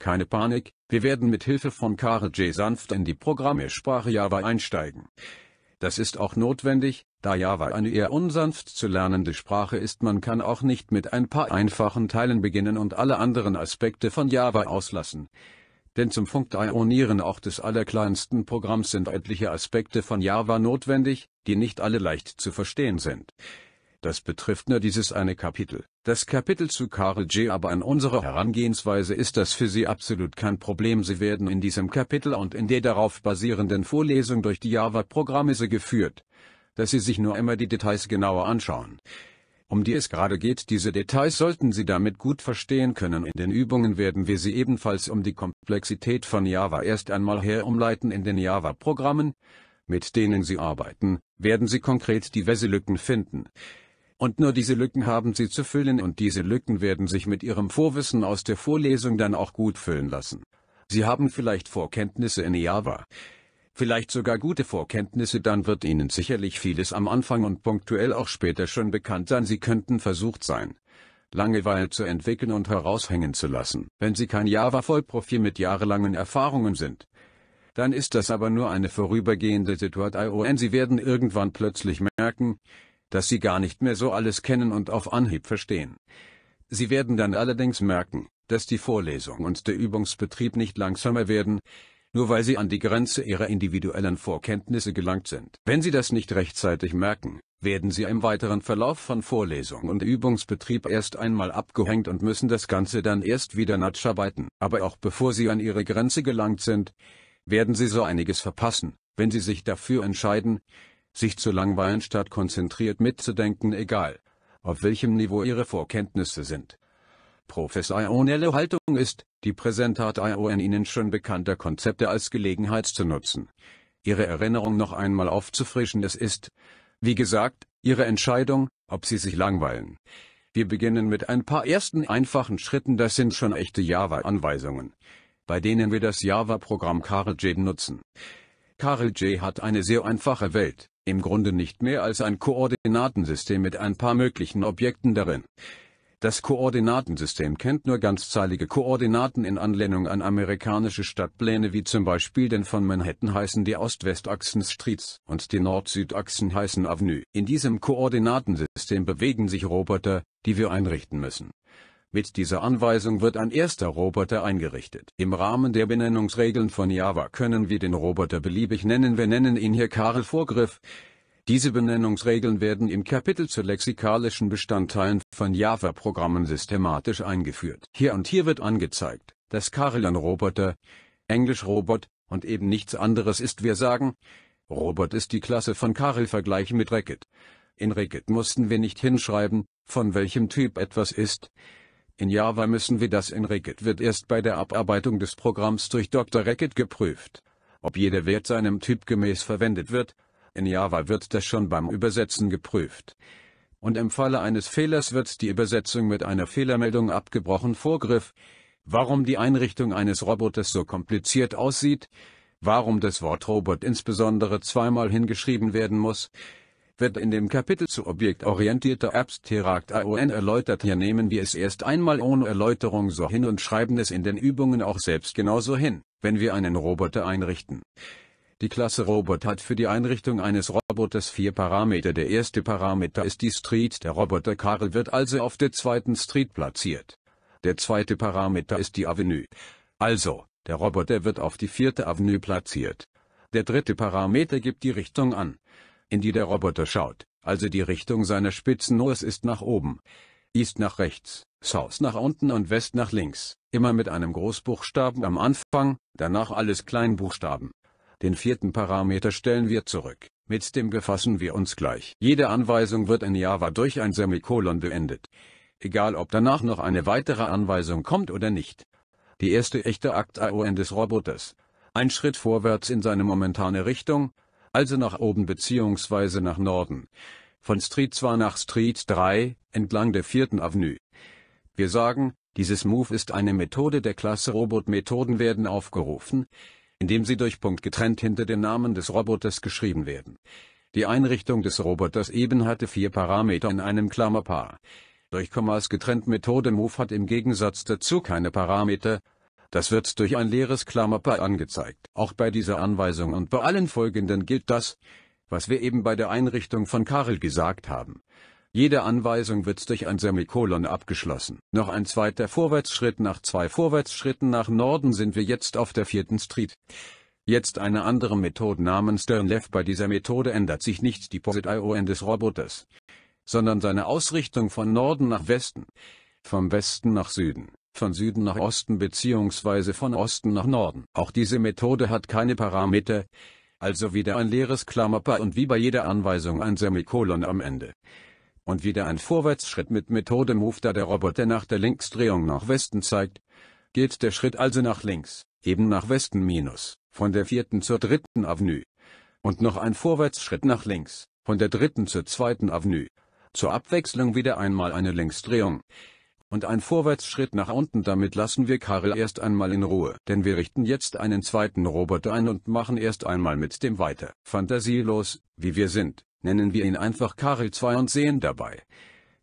Keine Panik, wir werden mit Hilfe von KRJ sanft in die Programmiersprache Java einsteigen. Das ist auch notwendig, da Java eine eher unsanft zu lernende Sprache ist, man kann auch nicht mit ein paar einfachen Teilen beginnen und alle anderen Aspekte von Java auslassen. Denn zum Funktionieren auch des allerkleinsten Programms sind etliche Aspekte von Java notwendig, die nicht alle leicht zu verstehen sind. Das betrifft nur dieses eine Kapitel. Das Kapitel zu Karl J. Aber an unserer Herangehensweise ist das für Sie absolut kein Problem. Sie werden in diesem Kapitel und in der darauf basierenden Vorlesung durch die Java-Programmisse geführt, dass Sie sich nur immer die Details genauer anschauen. Um die es gerade geht, diese Details sollten Sie damit gut verstehen können. In den Übungen werden wir Sie ebenfalls um die Komplexität von Java erst einmal herumleiten in den Java-Programmen, mit denen Sie arbeiten, werden Sie konkret diverse Lücken finden und nur diese Lücken haben Sie zu füllen und diese Lücken werden sich mit Ihrem Vorwissen aus der Vorlesung dann auch gut füllen lassen. Sie haben vielleicht Vorkenntnisse in Java, vielleicht sogar gute Vorkenntnisse, dann wird Ihnen sicherlich vieles am Anfang und punktuell auch später schon bekannt sein. Sie könnten versucht sein, Langeweile zu entwickeln und heraushängen zu lassen. Wenn Sie kein Java-Vollprofi mit jahrelangen Erfahrungen sind, dann ist das aber nur eine vorübergehende Situation. Sie werden irgendwann plötzlich merken, dass sie gar nicht mehr so alles kennen und auf Anhieb verstehen. Sie werden dann allerdings merken, dass die Vorlesung und der Übungsbetrieb nicht langsamer werden, nur weil sie an die Grenze ihrer individuellen Vorkenntnisse gelangt sind. Wenn sie das nicht rechtzeitig merken, werden sie im weiteren Verlauf von Vorlesung und Übungsbetrieb erst einmal abgehängt und müssen das Ganze dann erst wieder natscharbeiten. Aber auch bevor sie an ihre Grenze gelangt sind, werden sie so einiges verpassen, wenn sie sich dafür entscheiden, sich zu langweilen statt konzentriert mitzudenken, egal auf welchem Niveau ihre Vorkenntnisse sind. Ionelle Haltung ist, die Präsentat Ion ihnen schon bekannter Konzepte als Gelegenheit zu nutzen. Ihre Erinnerung noch einmal aufzufrischen, es ist, wie gesagt, Ihre Entscheidung, ob Sie sich langweilen. Wir beginnen mit ein paar ersten einfachen Schritten, das sind schon echte Java-Anweisungen, bei denen wir das Java-Programm CarGed nutzen. Karel J. hat eine sehr einfache Welt, im Grunde nicht mehr als ein Koordinatensystem mit ein paar möglichen Objekten darin. Das Koordinatensystem kennt nur ganzzahlige Koordinaten in Anlehnung an amerikanische Stadtpläne wie zum Beispiel den von Manhattan heißen die Ost-West-Achsen Streets und die Nord-Süd-Achsen heißen Avenue. In diesem Koordinatensystem bewegen sich Roboter, die wir einrichten müssen. Mit dieser Anweisung wird ein erster Roboter eingerichtet. Im Rahmen der Benennungsregeln von Java können wir den Roboter beliebig nennen. Wir nennen ihn hier Karl Vorgriff. Diese Benennungsregeln werden im Kapitel zu lexikalischen Bestandteilen von Java-Programmen systematisch eingeführt. Hier und hier wird angezeigt, dass Karl ein Roboter, Englisch Robot, und eben nichts anderes ist. Wir sagen, Robot ist die Klasse von Karl Vergleich mit Racket. In Racket mussten wir nicht hinschreiben, von welchem Typ etwas ist. In Java müssen wir das in Ricket wird erst bei der Abarbeitung des Programms durch Dr. Ricket geprüft, ob jeder Wert seinem Typ gemäß verwendet wird. In Java wird das schon beim Übersetzen geprüft. Und im Falle eines Fehlers wird die Übersetzung mit einer Fehlermeldung abgebrochen. Vorgriff. Warum die Einrichtung eines Roboters so kompliziert aussieht? Warum das Wort Robot insbesondere zweimal hingeschrieben werden muss? wird in dem Kapitel zu objektorientierter Abstrakt AON erläutert. Hier nehmen wir es erst einmal ohne Erläuterung so hin und schreiben es in den Übungen auch selbst genauso hin, wenn wir einen Roboter einrichten. Die Klasse Robot hat für die Einrichtung eines Roboters vier Parameter. Der erste Parameter ist die Street. Der Roboter Karl wird also auf der zweiten Street platziert. Der zweite Parameter ist die Avenue. Also, der Roboter wird auf die vierte Avenue platziert. Der dritte Parameter gibt die Richtung an in die der Roboter schaut, also die Richtung seiner Spitzenohrs ist nach oben. East nach rechts, South nach unten und West nach links, immer mit einem Großbuchstaben am Anfang, danach alles Kleinbuchstaben. Den vierten Parameter stellen wir zurück, mit dem befassen wir uns gleich. Jede Anweisung wird in Java durch ein Semikolon beendet. Egal ob danach noch eine weitere Anweisung kommt oder nicht. Die erste echte Akt AON des Roboters. Ein Schritt vorwärts in seine momentane Richtung, also nach oben bzw. nach Norden. Von Street 2 nach Street 3, entlang der 4. Avenue. Wir sagen, dieses Move ist eine Methode der Klasse Robot-Methoden werden aufgerufen, indem sie durch Punkt getrennt hinter den Namen des Roboters geschrieben werden. Die Einrichtung des Roboters eben hatte vier Parameter in einem Klammerpaar. Durch Kommas getrennt Methode Move hat im Gegensatz dazu keine Parameter, das wird durch ein leeres Klammerpaar angezeigt. Auch bei dieser Anweisung und bei allen folgenden gilt das, was wir eben bei der Einrichtung von Karel gesagt haben. Jede Anweisung wird durch ein Semikolon abgeschlossen. Noch ein zweiter Vorwärtsschritt nach zwei Vorwärtsschritten nach Norden sind wir jetzt auf der vierten Street. Jetzt eine andere Methode namens Turn Bei dieser Methode ändert sich nicht die Position des Roboters, sondern seine Ausrichtung von Norden nach Westen, vom Westen nach Süden von Süden nach Osten bzw. von Osten nach Norden. Auch diese Methode hat keine Parameter, also wieder ein leeres Klammerpaar und wie bei jeder Anweisung ein Semikolon am Ende. Und wieder ein Vorwärtsschritt mit Methode Move, da der Roboter nach der Linksdrehung nach Westen zeigt, geht der Schritt also nach links, eben nach Westen minus, von der vierten zur dritten Avenue. Und noch ein Vorwärtsschritt nach links, von der dritten zur zweiten Avenue. Zur Abwechslung wieder einmal eine Linksdrehung und ein Vorwärtsschritt nach unten damit lassen wir Karel erst einmal in Ruhe, denn wir richten jetzt einen zweiten Roboter ein und machen erst einmal mit dem weiter. Fantasielos, wie wir sind, nennen wir ihn einfach Karel 2 und sehen dabei.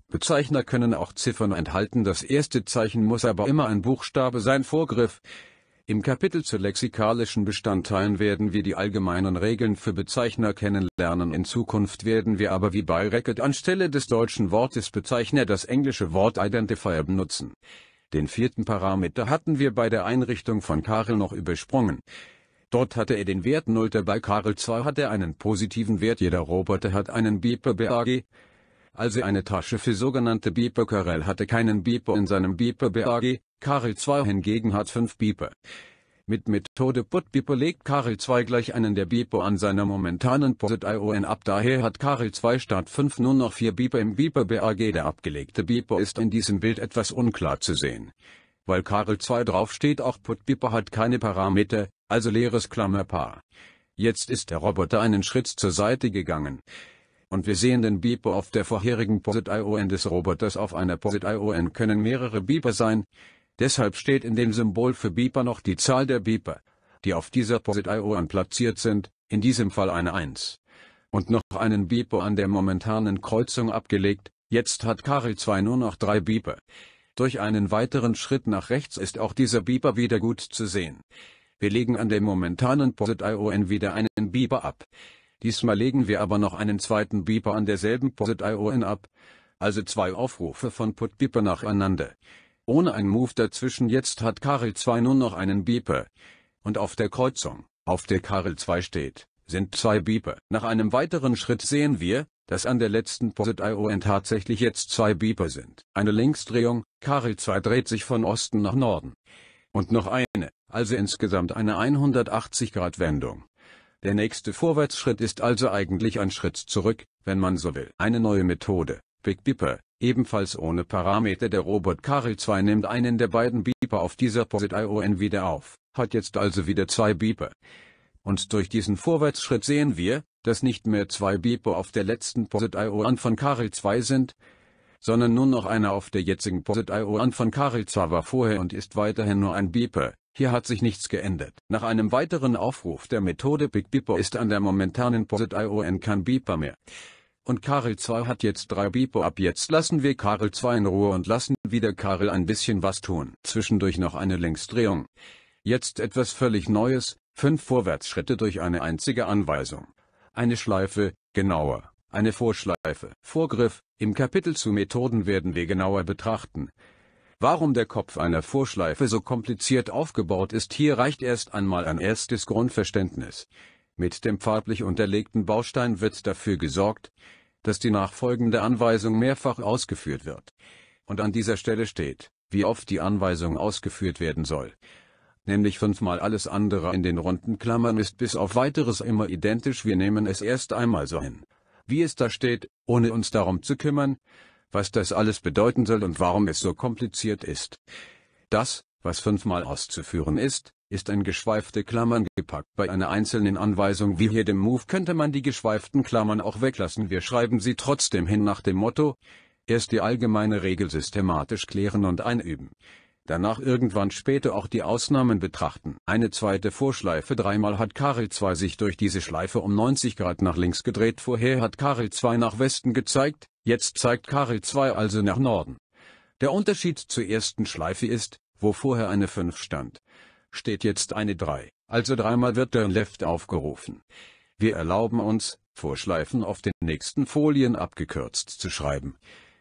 Bezeichner können auch Ziffern enthalten, das erste Zeichen muss aber immer ein Buchstabe sein Vorgriff. Im Kapitel zu lexikalischen Bestandteilen werden wir die allgemeinen Regeln für Bezeichner kennenlernen. In Zukunft werden wir aber wie bei Racket anstelle des deutschen Wortes Bezeichner das englische Wort Identifier benutzen. Den vierten Parameter hatten wir bei der Einrichtung von Karel noch übersprungen. Dort hatte er den Wert 0, bei Karel 2 hat er einen positiven Wert, jeder Roboter hat einen Beeper BAG also eine Tasche für sogenannte Beeper. Karel hatte keinen Beeper in seinem Beeper BAG, Karel 2 hingegen hat fünf Beeper. Mit Methode Put-Beeper legt Karel 2 gleich einen der Beeper an seiner momentanen Posit-ION ab. Daher hat Karel 2 statt 5 nur noch 4 Beeper im Beeper BAG. Der abgelegte Beeper ist in diesem Bild etwas unklar zu sehen. Weil Karel 2 draufsteht, auch Put-Beeper hat keine Parameter, also leeres Klammerpaar. Jetzt ist der Roboter einen Schritt zur Seite gegangen und wir sehen den Beeper auf der vorherigen Posit-ION des Roboters auf einer Posit-ION können mehrere Beeper sein, deshalb steht in dem Symbol für Beeper noch die Zahl der Beeper, die auf dieser Posit-ION platziert sind, in diesem Fall eine 1. Und noch einen Beeper an der momentanen Kreuzung abgelegt, jetzt hat Karel 2 nur noch drei Beeper. Durch einen weiteren Schritt nach rechts ist auch dieser Beeper wieder gut zu sehen. Wir legen an der momentanen Posit-ION wieder einen Beeper ab. Diesmal legen wir aber noch einen zweiten Beeper an derselben Posit-ION ab, also zwei Aufrufe von Put-Beeper nacheinander. Ohne ein Move dazwischen jetzt hat Karel 2 nur noch einen Beeper. Und auf der Kreuzung, auf der Karel 2 steht, sind zwei Beeper. Nach einem weiteren Schritt sehen wir, dass an der letzten Posit-ION tatsächlich jetzt zwei Beeper sind. Eine Linksdrehung, Karel 2 dreht sich von Osten nach Norden. Und noch eine, also insgesamt eine 180-Grad-Wendung. Der nächste Vorwärtsschritt ist also eigentlich ein Schritt zurück, wenn man so will. Eine neue Methode, Big Dipper, ebenfalls ohne Parameter der Robot Karel 2 nimmt einen der beiden Beeper auf dieser Posit-ION wieder auf, hat jetzt also wieder zwei Beeper. Und durch diesen Vorwärtsschritt sehen wir, dass nicht mehr zwei Beeper auf der letzten Posit-ION von Karel 2 sind, sondern nur noch einer auf der jetzigen Posit-ION von Karel 2 war vorher und ist weiterhin nur ein Beeper, hier hat sich nichts geändert. Nach einem weiteren Aufruf der Methode Big Dipper ist an der momentanen Posit ION kein Beeper mehr. Und Karel 2 hat jetzt drei Beeper. Ab jetzt lassen wir Karel 2 in Ruhe und lassen wieder Karel ein bisschen was tun. Zwischendurch noch eine Längsdrehung. Jetzt etwas völlig Neues, fünf Vorwärtsschritte durch eine einzige Anweisung. Eine Schleife, genauer, eine Vorschleife. Vorgriff, im Kapitel zu Methoden werden wir genauer betrachten, Warum der Kopf einer Vorschleife so kompliziert aufgebaut ist, hier reicht erst einmal ein erstes Grundverständnis. Mit dem farblich unterlegten Baustein wird dafür gesorgt, dass die nachfolgende Anweisung mehrfach ausgeführt wird. Und an dieser Stelle steht, wie oft die Anweisung ausgeführt werden soll. Nämlich fünfmal alles andere in den runden Klammern ist bis auf weiteres immer identisch. Wir nehmen es erst einmal so hin. Wie es da steht, ohne uns darum zu kümmern, was das alles bedeuten soll und warum es so kompliziert ist. Das, was fünfmal auszuführen ist, ist in geschweifte Klammern gepackt. Bei einer einzelnen Anweisung wie hier dem Move könnte man die geschweiften Klammern auch weglassen. Wir schreiben sie trotzdem hin nach dem Motto, erst die allgemeine Regel systematisch klären und einüben. Danach irgendwann später auch die Ausnahmen betrachten. Eine zweite Vorschleife dreimal hat Karel 2 sich durch diese Schleife um 90 Grad nach links gedreht. Vorher hat Karel 2 nach Westen gezeigt, Jetzt zeigt Karel 2 also nach Norden. Der Unterschied zur ersten Schleife ist, wo vorher eine 5 stand, steht jetzt eine 3, also dreimal wird der Left aufgerufen. Wir erlauben uns, Vorschleifen auf den nächsten Folien abgekürzt zu schreiben,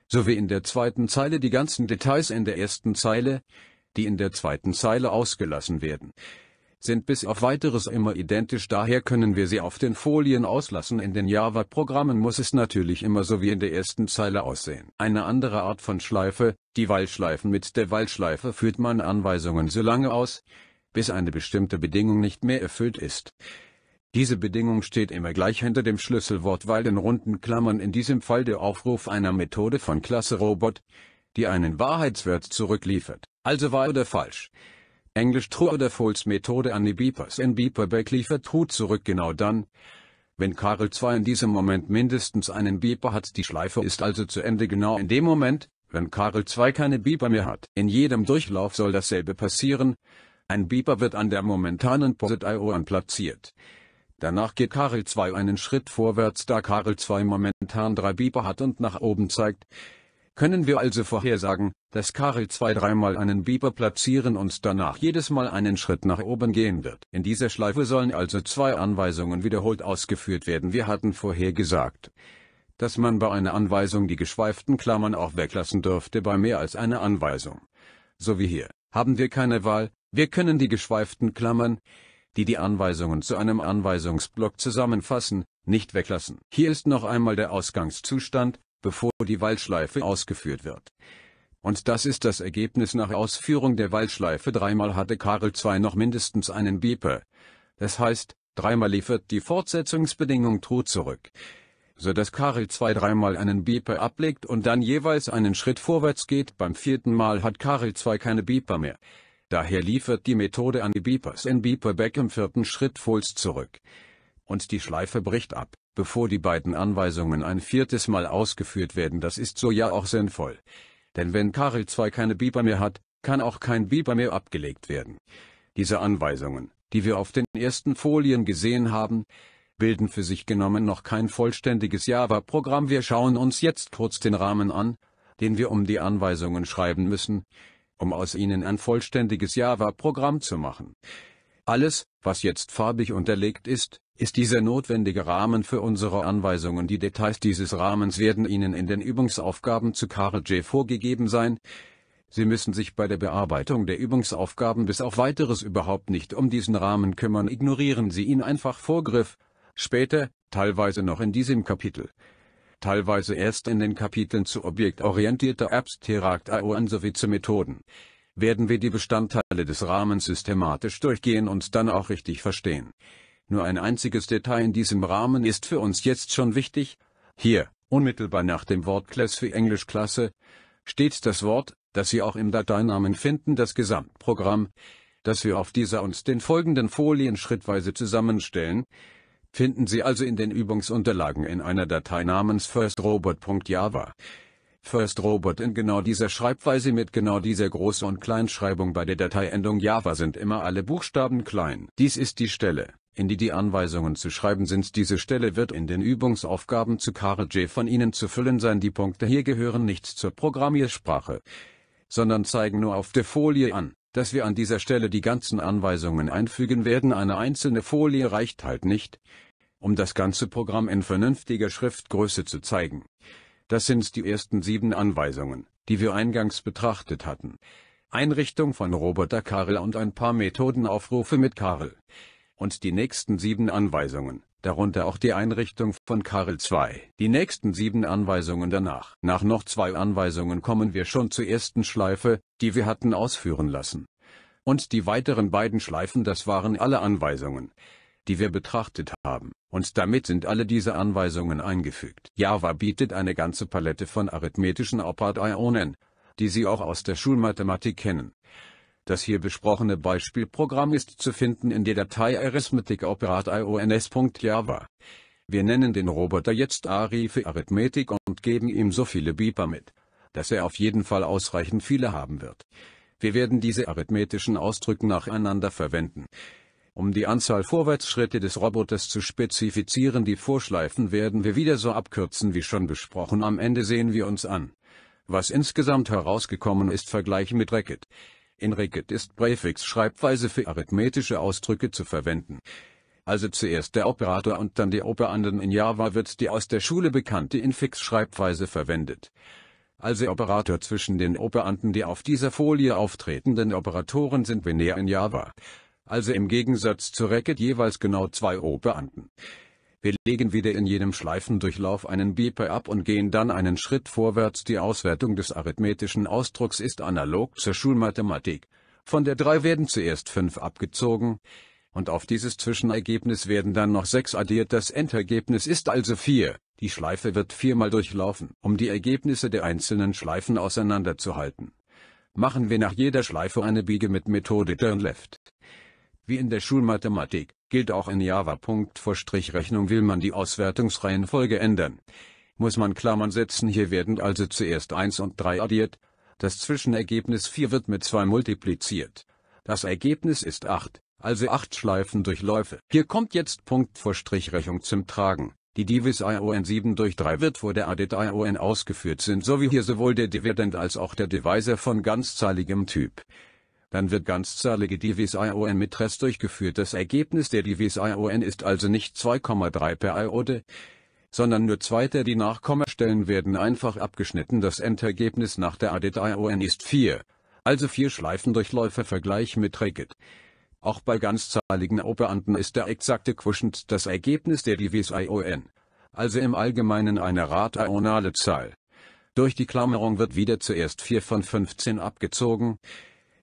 so wie in der zweiten Zeile die ganzen Details in der ersten Zeile, die in der zweiten Zeile ausgelassen werden sind bis auf weiteres immer identisch daher können wir sie auf den Folien auslassen. In den Java-Programmen muss es natürlich immer so wie in der ersten Zeile aussehen. Eine andere Art von Schleife, die Wahlschleifen mit der Wahlschleife führt man Anweisungen so lange aus, bis eine bestimmte Bedingung nicht mehr erfüllt ist. Diese Bedingung steht immer gleich hinter dem Schlüsselwort weil in runden Klammern in diesem Fall der Aufruf einer Methode von Klasse Robot, die einen Wahrheitswert zurückliefert, also wahr oder falsch. Englisch True oder False Methode an die Beepers in Beeper Beck liefert True zurück genau dann, wenn Karel 2 in diesem Moment mindestens einen Beeper hat. Die Schleife ist also zu Ende genau in dem Moment, wenn Karel 2 keine Beeper mehr hat. In jedem Durchlauf soll dasselbe passieren. Ein Beeper wird an der momentanen Posit IO anplatziert. Danach geht Karel 2 einen Schritt vorwärts, da Karel 2 momentan drei Beeper hat und nach oben zeigt können wir also vorhersagen, dass Karel zwei dreimal einen Bieber platzieren und danach jedes Mal einen Schritt nach oben gehen wird. In dieser Schleife sollen also zwei Anweisungen wiederholt ausgeführt werden. Wir hatten vorher gesagt, dass man bei einer Anweisung die geschweiften Klammern auch weglassen dürfte bei mehr als einer Anweisung. So wie hier, haben wir keine Wahl, wir können die geschweiften Klammern, die die Anweisungen zu einem Anweisungsblock zusammenfassen, nicht weglassen. Hier ist noch einmal der Ausgangszustand, bevor die Wallschleife ausgeführt wird. Und das ist das Ergebnis nach Ausführung der Wallschleife. Dreimal hatte Karel II noch mindestens einen Bieper. Das heißt, dreimal liefert die Fortsetzungsbedingung True zurück so dass Karl zwei dreimal einen Beeper ablegt und dann jeweils einen Schritt vorwärts geht. Beim vierten Mal hat Karel zwei keine Beeper mehr. Daher liefert die Methode an die Beepers in Beeper Back im vierten Schritt Fulls zurück und die Schleife bricht ab, bevor die beiden Anweisungen ein viertes Mal ausgeführt werden. Das ist so ja auch sinnvoll. Denn wenn Karel 2 keine Biber mehr hat, kann auch kein Biber mehr abgelegt werden. Diese Anweisungen, die wir auf den ersten Folien gesehen haben, bilden für sich genommen noch kein vollständiges Java-Programm. Wir schauen uns jetzt kurz den Rahmen an, den wir um die Anweisungen schreiben müssen, um aus ihnen ein vollständiges Java-Programm zu machen. Alles, was jetzt farbig unterlegt ist, ist dieser notwendige Rahmen für unsere Anweisungen. Die Details dieses Rahmens werden Ihnen in den Übungsaufgaben zu J. vorgegeben sein. Sie müssen sich bei der Bearbeitung der Übungsaufgaben bis auf weiteres überhaupt nicht um diesen Rahmen kümmern. Ignorieren Sie ihn einfach Vorgriff. Später, teilweise noch in diesem Kapitel teilweise erst in den Kapiteln zu objektorientierter Apps, Abstrakt AOAN sowie zu Methoden werden wir die Bestandteile des Rahmens systematisch durchgehen und dann auch richtig verstehen. Nur ein einziges Detail in diesem Rahmen ist für uns jetzt schon wichtig. Hier, unmittelbar nach dem Wort Class für Englischklasse, steht das Wort, das Sie auch im Dateinamen finden, das Gesamtprogramm, das wir auf dieser und den folgenden Folien schrittweise zusammenstellen, finden Sie also in den Übungsunterlagen in einer Datei namens firstrobot.java. First Robot in genau dieser Schreibweise mit genau dieser Groß- und Kleinschreibung bei der Dateiendung Java sind immer alle Buchstaben klein. Dies ist die Stelle, in die die Anweisungen zu schreiben sind. Diese Stelle wird in den Übungsaufgaben zu Carj von Ihnen zu füllen sein. Die Punkte hier gehören nicht zur Programmiersprache, sondern zeigen nur auf der Folie an, dass wir an dieser Stelle die ganzen Anweisungen einfügen werden. Eine einzelne Folie reicht halt nicht, um das ganze Programm in vernünftiger Schriftgröße zu zeigen. Das sind die ersten sieben Anweisungen, die wir eingangs betrachtet hatten. Einrichtung von Roboter Karl und ein paar Methodenaufrufe mit Karl. Und die nächsten sieben Anweisungen, darunter auch die Einrichtung von Karl 2. Die nächsten sieben Anweisungen danach. Nach noch zwei Anweisungen kommen wir schon zur ersten Schleife, die wir hatten ausführen lassen. Und die weiteren beiden Schleifen das waren alle Anweisungen die wir betrachtet haben, und damit sind alle diese Anweisungen eingefügt. Java bietet eine ganze Palette von arithmetischen Operationen, die Sie auch aus der Schulmathematik kennen. Das hier besprochene Beispielprogramm ist zu finden in der Datei arithmetic ionsjava Wir nennen den Roboter jetzt Ari für Arithmetik und geben ihm so viele Beeper mit, dass er auf jeden Fall ausreichend viele haben wird. Wir werden diese arithmetischen Ausdrücke nacheinander verwenden. Um die Anzahl Vorwärtsschritte des Roboters zu spezifizieren, die Vorschleifen werden wir wieder so abkürzen wie schon besprochen. Am Ende sehen wir uns an. Was insgesamt herausgekommen ist, vergleichen mit Racket. In Racket ist Präfix-Schreibweise für arithmetische Ausdrücke zu verwenden. Also zuerst der Operator und dann die Operanden. In Java wird die aus der Schule bekannte Infix-Schreibweise verwendet. Also Operator zwischen den Operanden. Die auf dieser Folie auftretenden Operatoren sind binär in Java also im Gegensatz zu Racket jeweils genau zwei Operanden. Wir legen wieder in jedem Schleifendurchlauf einen Beeper ab und gehen dann einen Schritt vorwärts. Die Auswertung des arithmetischen Ausdrucks ist analog zur Schulmathematik. Von der 3 werden zuerst 5 abgezogen, und auf dieses Zwischenergebnis werden dann noch 6 addiert. Das Endergebnis ist also 4. Die Schleife wird viermal durchlaufen, um die Ergebnisse der einzelnen Schleifen auseinanderzuhalten. Machen wir nach jeder Schleife eine Biege mit Methode Turn Left. Wie in der Schulmathematik, gilt auch in Java. Vor Strichrechnung will man die Auswertungsreihenfolge ändern. Muss man Klammern setzen, hier werden also zuerst 1 und 3 addiert, das Zwischenergebnis 4 wird mit 2 multipliziert. Das Ergebnis ist 8, also 8 Schleifen durch Läufe. Hier kommt jetzt Punkt vor Strichrechnung zum Tragen. Die Divis ION 7 durch 3 wird vor der Added ION ausgeführt sind sowie hier sowohl der Dividend als auch der Divisor von ganzzahligem Typ dann wird ganzzahlige Divis-ION mit Rest durchgeführt. Das Ergebnis der Divis-ION ist also nicht 2,3 per Iode, sondern nur zwei der die Nachkommastellen werden einfach abgeschnitten. Das Endergebnis nach der Added-ION ist 4, also 4 Schleifendurchläufer Vergleich mit Regit. Auch bei ganzzahligen Operanten ist der exakte Quotient das Ergebnis der Divis-ION, also im Allgemeinen eine radionale Zahl. Durch die Klammerung wird wieder zuerst 4 von 15 abgezogen,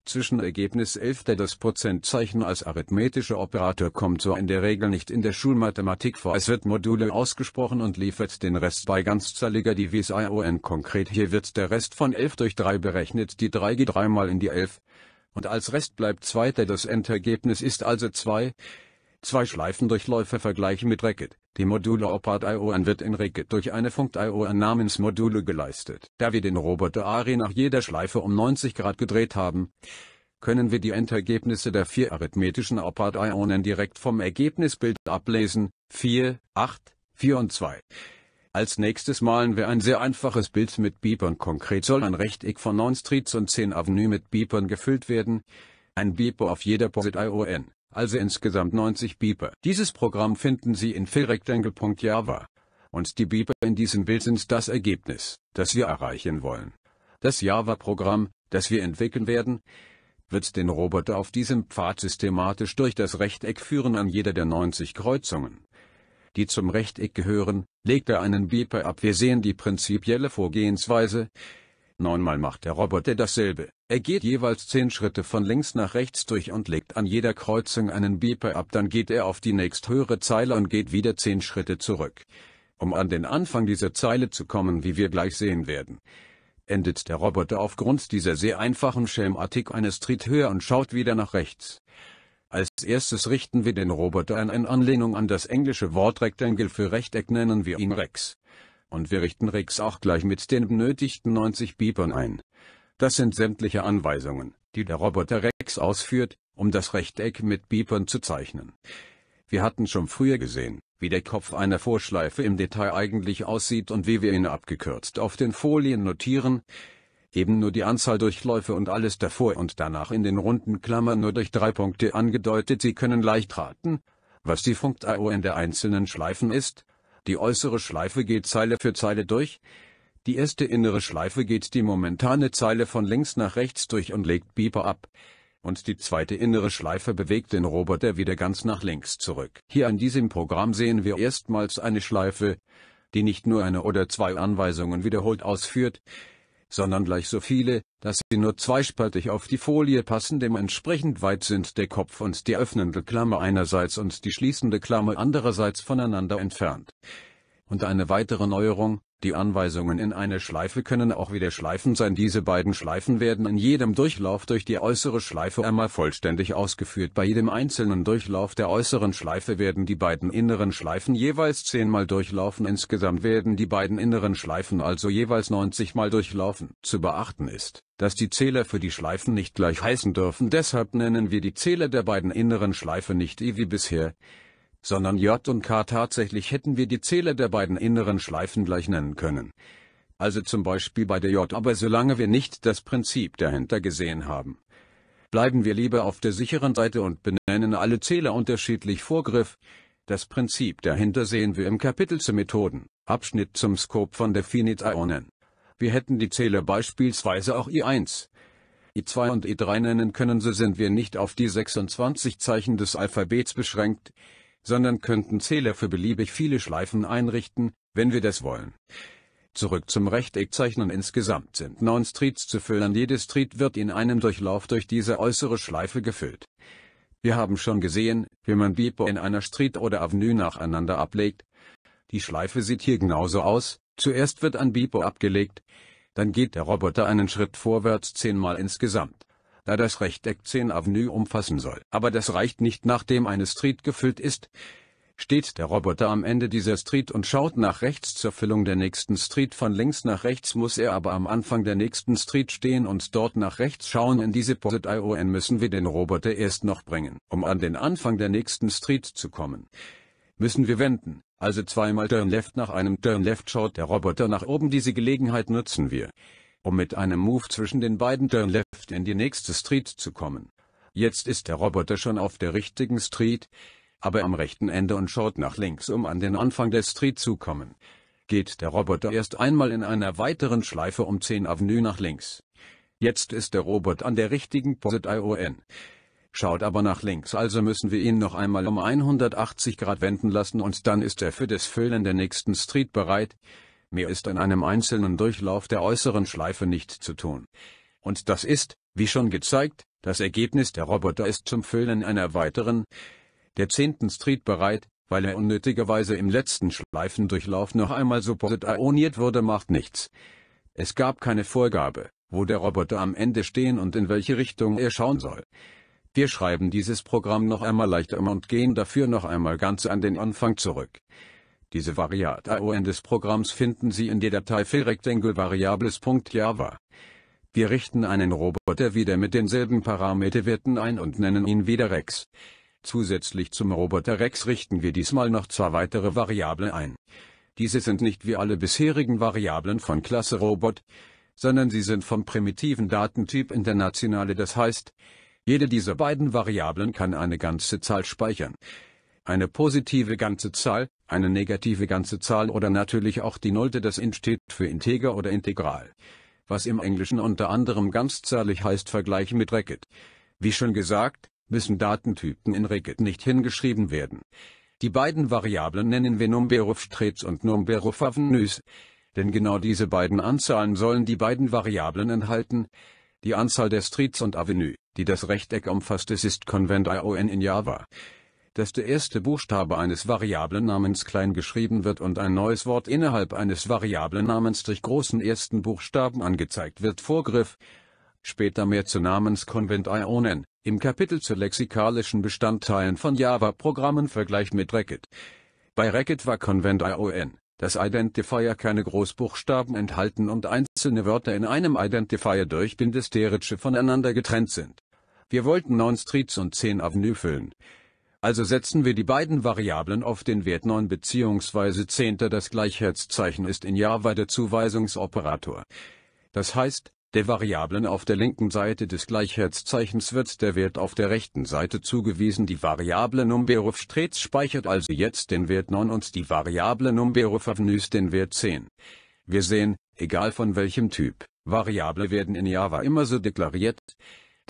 Zwischenergebnis 11. Das Prozentzeichen als arithmetischer Operator kommt so in der Regel nicht in der Schulmathematik vor. Es wird Module ausgesprochen und liefert den Rest bei ganzzahliger Divis ION konkret. Hier wird der Rest von 11 durch 3 berechnet. Die 3 geht 3 mal in die 11. Und als Rest bleibt 2. Das Endergebnis ist also 2. Zwei Schleifendurchläufe vergleichen mit Racket. Die Module-Opat-ION wird in Rigid durch eine Funkt-ION namens Module geleistet. Da wir den Roboter Ari nach jeder Schleife um 90 Grad gedreht haben, können wir die Endergebnisse der vier arithmetischen Opat-Ionen direkt vom Ergebnisbild ablesen, 4, 8, 4 und 2. Als nächstes malen wir ein sehr einfaches Bild mit Bipern. Konkret soll ein Rechteck von 9 Streets und 10 Avenue mit Bipern gefüllt werden, ein Biper auf jeder Posit-ION also insgesamt 90 Beeper. Dieses Programm finden Sie in fillrectangle.java. Und die Beeper in diesem Bild sind das Ergebnis, das wir erreichen wollen. Das Java-Programm, das wir entwickeln werden, wird den Roboter auf diesem Pfad systematisch durch das Rechteck führen an jeder der 90 Kreuzungen, die zum Rechteck gehören, legt er einen Beeper ab. Wir sehen die prinzipielle Vorgehensweise, Neunmal macht der Roboter dasselbe. Er geht jeweils zehn Schritte von links nach rechts durch und legt an jeder Kreuzung einen Beeper ab, dann geht er auf die nächsthöhere Zeile und geht wieder zehn Schritte zurück. Um an den Anfang dieser Zeile zu kommen, wie wir gleich sehen werden, endet der Roboter aufgrund dieser sehr einfachen Schelmartik eines Street höher und schaut wieder nach rechts. Als erstes richten wir den Roboter an in Anlehnung an das englische Wort Rectangle für Rechteck nennen wir ihn Rex und wir richten Rex auch gleich mit den benötigten 90 Beepern ein. Das sind sämtliche Anweisungen, die der Roboter Rex ausführt, um das Rechteck mit Beepern zu zeichnen. Wir hatten schon früher gesehen, wie der Kopf einer Vorschleife im Detail eigentlich aussieht und wie wir ihn abgekürzt auf den Folien notieren. Eben nur die Anzahl Durchläufe und alles davor und danach in den runden Klammern nur durch drei Punkte angedeutet. Sie können leicht raten, was die Funktio in der einzelnen Schleifen ist, die äußere Schleife geht Zeile für Zeile durch. Die erste innere Schleife geht die momentane Zeile von links nach rechts durch und legt Bieber ab. Und die zweite innere Schleife bewegt den Roboter wieder ganz nach links zurück. Hier an diesem Programm sehen wir erstmals eine Schleife, die nicht nur eine oder zwei Anweisungen wiederholt ausführt, sondern gleich so viele, dass sie nur zweispaltig auf die Folie passen. Dementsprechend weit sind der Kopf und die öffnende Klammer einerseits und die schließende Klammer andererseits voneinander entfernt. Und eine weitere Neuerung, die Anweisungen in einer Schleife können auch wieder Schleifen sein. Diese beiden Schleifen werden in jedem Durchlauf durch die äußere Schleife einmal vollständig ausgeführt. Bei jedem einzelnen Durchlauf der äußeren Schleife werden die beiden inneren Schleifen jeweils zehnmal durchlaufen. Insgesamt werden die beiden inneren Schleifen also jeweils 90 mal durchlaufen. Zu beachten ist, dass die Zähler für die Schleifen nicht gleich heißen dürfen. Deshalb nennen wir die Zähler der beiden inneren Schleife nicht E wie bisher sondern J und K tatsächlich hätten wir die Zähler der beiden inneren Schleifen gleich nennen können. Also zum Beispiel bei der J, aber solange wir nicht das Prinzip dahinter gesehen haben. Bleiben wir lieber auf der sicheren Seite und benennen alle Zähler unterschiedlich Vorgriff. Das Prinzip dahinter sehen wir im Kapitel zu Methoden, Abschnitt zum Scope von Definite-Ionen. Wir hätten die Zähler beispielsweise auch I1, I2 und I3 nennen können, so sind wir nicht auf die 26 Zeichen des Alphabets beschränkt sondern könnten Zähler für beliebig viele Schleifen einrichten, wenn wir das wollen. Zurück zum Rechteckzeichnen insgesamt sind neun Streets zu füllen. jede Street wird in einem Durchlauf durch diese äußere Schleife gefüllt. Wir haben schon gesehen, wie man Beeper in einer Street oder Avenue nacheinander ablegt. Die Schleife sieht hier genauso aus, zuerst wird ein Beeper abgelegt, dann geht der Roboter einen Schritt vorwärts zehnmal insgesamt da das Rechteck 10 Avenue umfassen soll. Aber das reicht nicht, nachdem eine Street gefüllt ist. Steht der Roboter am Ende dieser Street und schaut nach rechts zur Füllung der nächsten Street von links nach rechts muss er aber am Anfang der nächsten Street stehen und dort nach rechts schauen in diese Posit ION müssen wir den Roboter erst noch bringen, um an den Anfang der nächsten Street zu kommen. Müssen wir wenden, also zweimal Turn Left nach einem Turn Left schaut der Roboter nach oben diese Gelegenheit nutzen wir um mit einem Move zwischen den beiden Turn Left in die nächste Street zu kommen. Jetzt ist der Roboter schon auf der richtigen Street, aber am rechten Ende und schaut nach links, um an den Anfang der Street zu kommen. Geht der Roboter erst einmal in einer weiteren Schleife um 10 Avenue nach links. Jetzt ist der Robot an der richtigen Posit ION. Schaut aber nach links, also müssen wir ihn noch einmal um 180 Grad wenden lassen und dann ist er für das Füllen der nächsten Street bereit. Mehr ist an einem einzelnen Durchlauf der äußeren Schleife nicht zu tun. Und das ist, wie schon gezeigt, das Ergebnis der Roboter ist zum Füllen einer weiteren, der zehnten Street bereit, weil er unnötigerweise im letzten Schleifendurchlauf noch einmal supported ioniert wurde, macht nichts. Es gab keine Vorgabe, wo der Roboter am Ende stehen und in welche Richtung er schauen soll. Wir schreiben dieses Programm noch einmal leicht um und gehen dafür noch einmal ganz an den Anfang zurück. Diese Variate Variablen des Programms finden Sie in der Datei fillRectangleVariables.java. Wir richten einen Roboter wieder mit denselben Parameterwerten ein und nennen ihn wieder Rex. Zusätzlich zum Roboter Rex richten wir diesmal noch zwei weitere Variablen ein. Diese sind nicht wie alle bisherigen Variablen von Klasse Robot, sondern sie sind vom primitiven Datentyp Internationale, das heißt, jede dieser beiden Variablen kann eine ganze Zahl speichern eine positive ganze Zahl, eine negative ganze Zahl oder natürlich auch die Nullte das Int steht für integer oder integral, was im Englischen unter anderem ganzzahlig heißt vergleichen mit Racket. Wie schon gesagt, müssen Datentypen in Racket nicht hingeschrieben werden. Die beiden Variablen nennen wir Number of Streets und Number of Avenues. denn genau diese beiden Anzahlen sollen die beiden Variablen enthalten. Die Anzahl der Streets und Avenue, die das Rechteck umfasst, ist Convent ION in Java dass der erste Buchstabe eines Variablennamens klein geschrieben wird und ein neues Wort innerhalb eines Variablennamens durch großen ersten Buchstaben angezeigt wird Vorgriff. Später mehr zu Ionen, im Kapitel zu lexikalischen Bestandteilen von Java-Programmen Vergleich mit Racket. Bei Racket war Konvention, das Identifier keine Großbuchstaben enthalten und einzelne Wörter in einem Identifier durch Bindesterische voneinander getrennt sind. Wir wollten 9 Streets und 10 Avenue füllen. Also setzen wir die beiden Variablen auf den Wert 9 bzw. 10. Das Gleichheitszeichen ist in Java der Zuweisungsoperator. Das heißt, der Variablen auf der linken Seite des Gleichheitszeichens wird der Wert auf der rechten Seite zugewiesen. Die Variable numberOfStrets speichert also jetzt den Wert 9 und die Variable numberOfAvenues den Wert 10. Wir sehen, egal von welchem Typ, Variable werden in Java immer so deklariert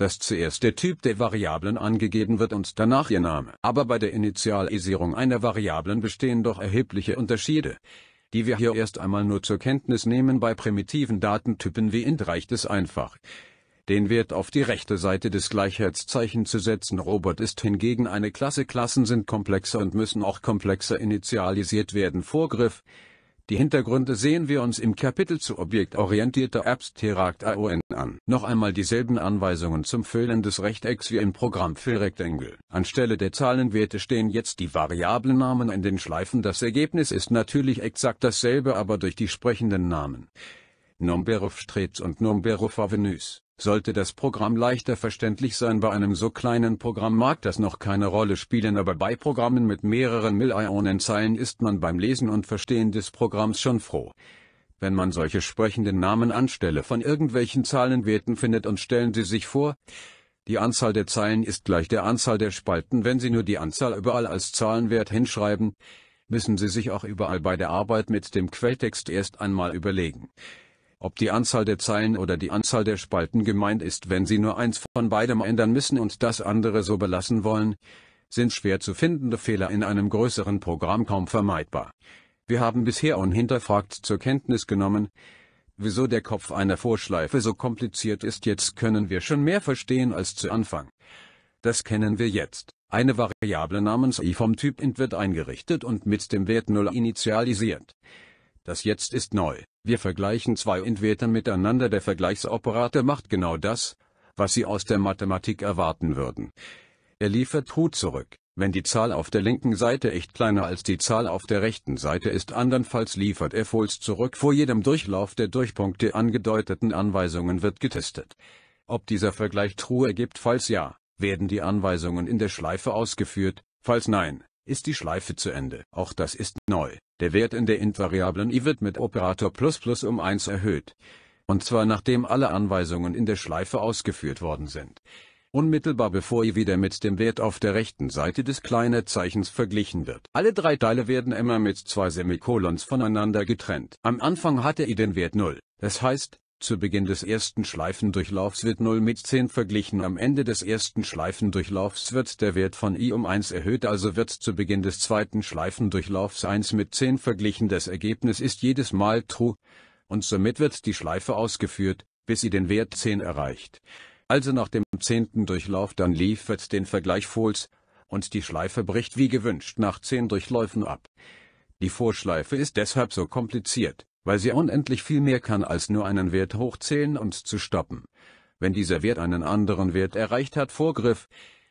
dass zuerst der Typ der Variablen angegeben wird und danach ihr Name. Aber bei der Initialisierung einer Variablen bestehen doch erhebliche Unterschiede die wir hier erst einmal nur zur Kenntnis nehmen bei primitiven Datentypen wie int reicht es einfach. Den Wert auf die rechte Seite des Gleichheitszeichen zu setzen Robot ist hingegen eine Klasse Klassen sind komplexer und müssen auch komplexer initialisiert werden Vorgriff die Hintergründe sehen wir uns im Kapitel zu objektorientierter Abstract AON an. Noch einmal dieselben Anweisungen zum Füllen des Rechtecks wie im Programm für Rectangle. Anstelle der Zahlenwerte stehen jetzt die Variablennamen in den Schleifen. Das Ergebnis ist natürlich exakt dasselbe, aber durch die sprechenden Namen. Nomberov Streets und Nomberov Avenues, sollte das Programm leichter verständlich sein. Bei einem so kleinen Programm mag das noch keine Rolle spielen, aber bei Programmen mit mehreren Millionen Zeilen ist man beim Lesen und Verstehen des Programms schon froh. Wenn man solche sprechenden Namen anstelle von irgendwelchen Zahlenwerten findet und stellen Sie sich vor, die Anzahl der Zeilen ist gleich der Anzahl der Spalten, wenn Sie nur die Anzahl überall als Zahlenwert hinschreiben, müssen Sie sich auch überall bei der Arbeit mit dem Quelltext erst einmal überlegen ob die Anzahl der Zeilen oder die Anzahl der Spalten gemeint ist, wenn Sie nur eins von beidem ändern müssen und das andere so belassen wollen, sind schwer zu findende Fehler in einem größeren Programm kaum vermeidbar. Wir haben bisher unhinterfragt zur Kenntnis genommen, wieso der Kopf einer Vorschleife so kompliziert ist, jetzt können wir schon mehr verstehen als zu Anfang. Das kennen wir jetzt. Eine Variable namens i vom Typ int wird eingerichtet und mit dem Wert 0 initialisiert. Das jetzt ist neu. Wir vergleichen zwei Entwerter miteinander. Der Vergleichsoperator macht genau das, was Sie aus der Mathematik erwarten würden. Er liefert True zurück, wenn die Zahl auf der linken Seite echt kleiner als die Zahl auf der rechten Seite ist. Andernfalls liefert er False zurück. Vor jedem Durchlauf der Durchpunkte angedeuteten Anweisungen wird getestet. Ob dieser Vergleich True ergibt, falls ja, werden die Anweisungen in der Schleife ausgeführt, falls nein, ist die Schleife zu Ende. Auch das ist neu. Der Wert in der invariablen i wird mit Operator plus plus um 1 erhöht. Und zwar nachdem alle Anweisungen in der Schleife ausgeführt worden sind. Unmittelbar bevor i wieder mit dem Wert auf der rechten Seite des kleinen Zeichens verglichen wird. Alle drei Teile werden immer mit zwei Semikolons voneinander getrennt. Am Anfang hatte i den Wert 0. Das heißt, zu Beginn des ersten Schleifendurchlaufs wird 0 mit 10 verglichen, am Ende des ersten Schleifendurchlaufs wird der Wert von i um 1 erhöht, also wird zu Beginn des zweiten Schleifendurchlaufs 1 mit 10 verglichen, das Ergebnis ist jedes Mal true, und somit wird die Schleife ausgeführt, bis sie den Wert 10 erreicht. Also nach dem zehnten Durchlauf dann liefert den Vergleich false, und die Schleife bricht wie gewünscht nach 10 Durchläufen ab. Die Vorschleife ist deshalb so kompliziert weil sie unendlich viel mehr kann als nur einen Wert hochzählen und zu stoppen. Wenn dieser Wert einen anderen Wert erreicht hat Vorgriff.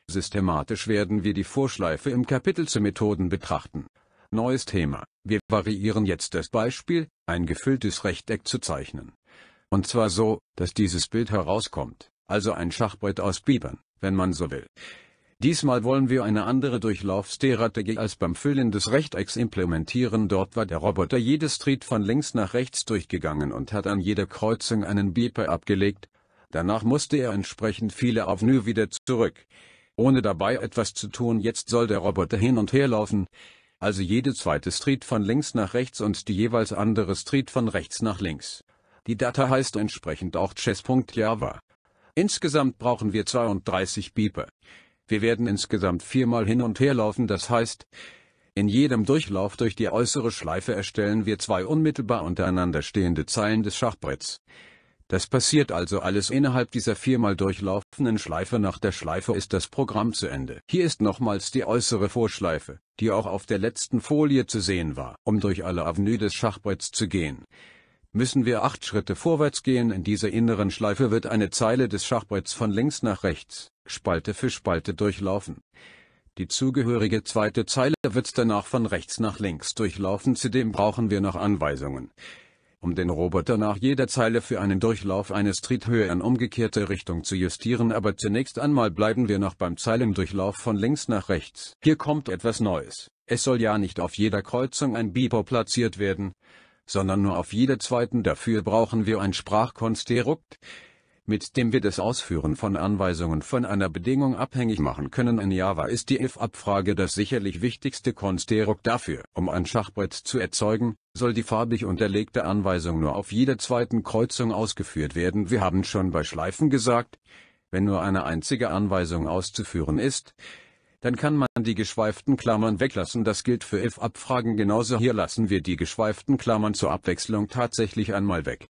Systematisch werden wir die Vorschleife im Kapitel zu Methoden betrachten. Neues Thema. Wir variieren jetzt das Beispiel, ein gefülltes Rechteck zu zeichnen. Und zwar so, dass dieses Bild herauskommt, also ein Schachbrett aus Bibern, wenn man so will. Diesmal wollen wir eine andere Durchlaufstrategie als beim Füllen des Rechtecks implementieren. Dort war der Roboter jede Street von links nach rechts durchgegangen und hat an jeder Kreuzung einen Beeper abgelegt. Danach musste er entsprechend viele Avenue wieder zurück. Ohne dabei etwas zu tun, jetzt soll der Roboter hin und her laufen. Also jede zweite Street von links nach rechts und die jeweils andere Street von rechts nach links. Die Data heißt entsprechend auch chess.java. Insgesamt brauchen wir 32 Beeper. Wir werden insgesamt viermal hin und her laufen, das heißt, in jedem Durchlauf durch die äußere Schleife erstellen wir zwei unmittelbar untereinander stehende Zeilen des Schachbretts. Das passiert also alles innerhalb dieser viermal durchlaufenden Schleife. Nach der Schleife ist das Programm zu Ende. Hier ist nochmals die äußere Vorschleife, die auch auf der letzten Folie zu sehen war, um durch alle Avenue des Schachbretts zu gehen müssen wir acht Schritte vorwärts gehen. In dieser inneren Schleife wird eine Zeile des Schachbretts von links nach rechts, Spalte für Spalte durchlaufen. Die zugehörige zweite Zeile wird danach von rechts nach links durchlaufen. Zudem brauchen wir noch Anweisungen. Um den Roboter nach jeder Zeile für einen Durchlauf eine Streethöhe in umgekehrte Richtung zu justieren, aber zunächst einmal bleiben wir noch beim Zeilendurchlauf von links nach rechts. Hier kommt etwas Neues. Es soll ja nicht auf jeder Kreuzung ein Beeper platziert werden, sondern nur auf jeder zweiten. Dafür brauchen wir ein Sprachkonstrukt, mit dem wir das Ausführen von Anweisungen von einer Bedingung abhängig machen können. In Java ist die if-Abfrage das sicherlich wichtigste Konstrukt dafür. Um ein Schachbrett zu erzeugen, soll die farbig unterlegte Anweisung nur auf jeder zweiten Kreuzung ausgeführt werden. Wir haben schon bei Schleifen gesagt, wenn nur eine einzige Anweisung auszuführen ist, dann kann man die geschweiften Klammern weglassen. Das gilt für if-Abfragen genauso. Hier lassen wir die geschweiften Klammern zur Abwechslung tatsächlich einmal weg.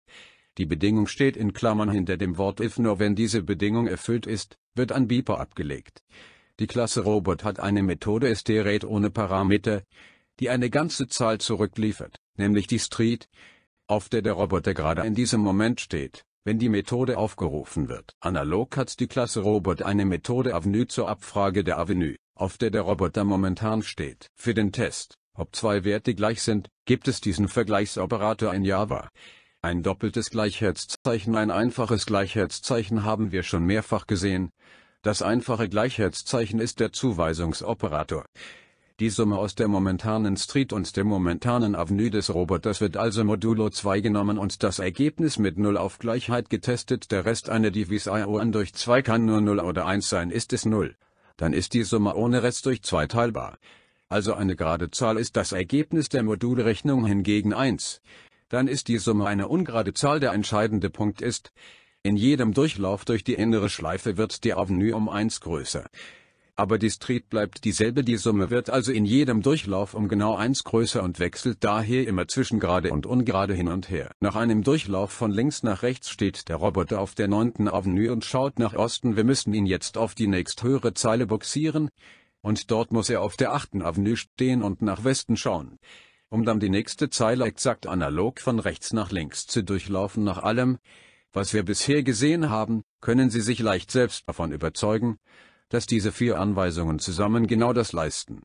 Die Bedingung steht in Klammern hinter dem Wort if. Nur wenn diese Bedingung erfüllt ist, wird ein Beeper abgelegt. Die Klasse Robot hat eine Methode STRate ohne Parameter, die eine ganze Zahl zurückliefert, nämlich die Street, auf der der Roboter gerade in diesem Moment steht wenn die Methode aufgerufen wird. Analog hat die Klasse Robot eine Methode Avenue zur Abfrage der Avenue, auf der der Roboter momentan steht. Für den Test, ob zwei Werte gleich sind, gibt es diesen Vergleichsoperator in Java. Ein doppeltes Gleichheitszeichen, ein einfaches Gleichheitszeichen haben wir schon mehrfach gesehen. Das einfache Gleichheitszeichen ist der Zuweisungsoperator. Die Summe aus der momentanen Street und der momentanen Avenue des Roboters wird also modulo 2 genommen und das Ergebnis mit 0 auf Gleichheit getestet. Der Rest einer Divis ION durch 2 kann nur 0 oder 1 sein. Ist es 0, dann ist die Summe ohne Rest durch 2 teilbar. Also eine gerade Zahl ist das Ergebnis der Modulrechnung hingegen 1. Dann ist die Summe eine ungerade Zahl. Der entscheidende Punkt ist, in jedem Durchlauf durch die innere Schleife wird die Avenue um 1 größer aber die Street bleibt dieselbe. Die Summe wird also in jedem Durchlauf um genau 1 größer und wechselt daher immer zwischen gerade und ungerade hin und her. Nach einem Durchlauf von links nach rechts steht der Roboter auf der 9. Avenue und schaut nach Osten. Wir müssen ihn jetzt auf die nächsthöhere Zeile boxieren, und dort muss er auf der 8. Avenue stehen und nach Westen schauen um dann die nächste Zeile exakt analog von rechts nach links zu durchlaufen. Nach allem, was wir bisher gesehen haben, können Sie sich leicht selbst davon überzeugen, dass diese vier Anweisungen zusammen genau das leisten.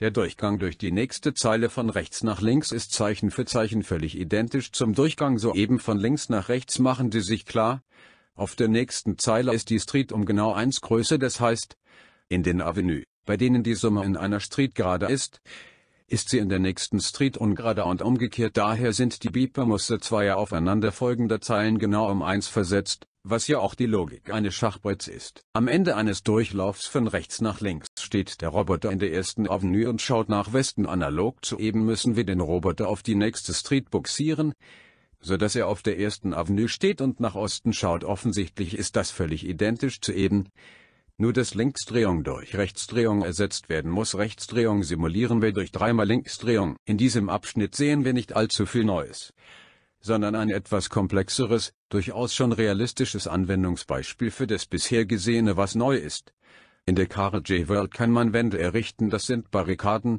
Der Durchgang durch die nächste Zeile von rechts nach links ist Zeichen für Zeichen völlig identisch zum Durchgang soeben von links nach rechts machen Sie sich klar, auf der nächsten Zeile ist die Street um genau 1 Größe, das heißt, in den Avenue, bei denen die Summe in einer Street gerade ist, ist sie in der nächsten Street ungerade und umgekehrt. Daher sind die Beepermuster zweier aufeinanderfolgender Zeilen genau um 1 versetzt, was ja auch die Logik eines Schachbretts ist. Am Ende eines Durchlaufs von rechts nach links steht der Roboter in der ersten Avenue und schaut nach Westen analog zu eben müssen wir den Roboter auf die nächste Street buxieren, so dass er auf der ersten Avenue steht und nach Osten schaut. Offensichtlich ist das völlig identisch zu eben. Nur dass Linksdrehung durch Rechtsdrehung ersetzt werden muss. Rechtsdrehung simulieren wir durch dreimal Linksdrehung. In diesem Abschnitt sehen wir nicht allzu viel Neues sondern ein etwas komplexeres, durchaus schon realistisches Anwendungsbeispiel für das bisher Gesehene, was neu ist. In der car world kann man Wände errichten, das sind Barrikaden,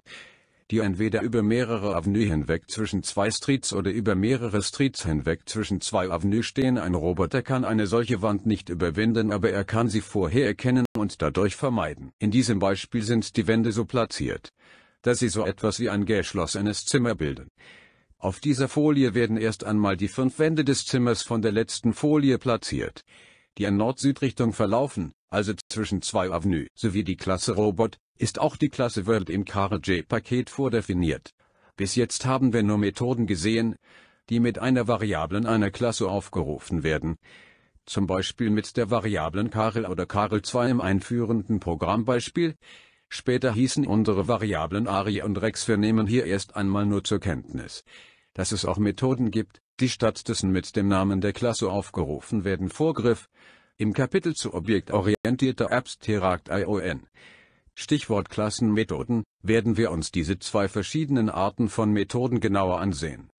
die entweder über mehrere Avenue hinweg zwischen zwei Streets oder über mehrere Streets hinweg zwischen zwei Avenue stehen. Ein Roboter kann eine solche Wand nicht überwinden, aber er kann sie vorher erkennen und dadurch vermeiden. In diesem Beispiel sind die Wände so platziert, dass sie so etwas wie ein geschlossenes Zimmer bilden. Auf dieser Folie werden erst einmal die fünf Wände des Zimmers von der letzten Folie platziert, die in Nord-Süd-Richtung verlaufen, also zwischen zwei Avenue sowie die Klasse Robot, ist auch die Klasse World im j paket vordefiniert. Bis jetzt haben wir nur Methoden gesehen, die mit einer Variablen einer Klasse aufgerufen werden, zum Beispiel mit der Variablen Karel oder Karel2 im einführenden Programmbeispiel. Später hießen unsere Variablen Ari und Rex. Wir nehmen hier erst einmal nur zur Kenntnis, dass es auch Methoden gibt, die statt dessen mit dem Namen der Klasse aufgerufen werden Vorgriff. Im Kapitel zu objektorientierter Abstract ION Stichwort Klassenmethoden, werden wir uns diese zwei verschiedenen Arten von Methoden genauer ansehen.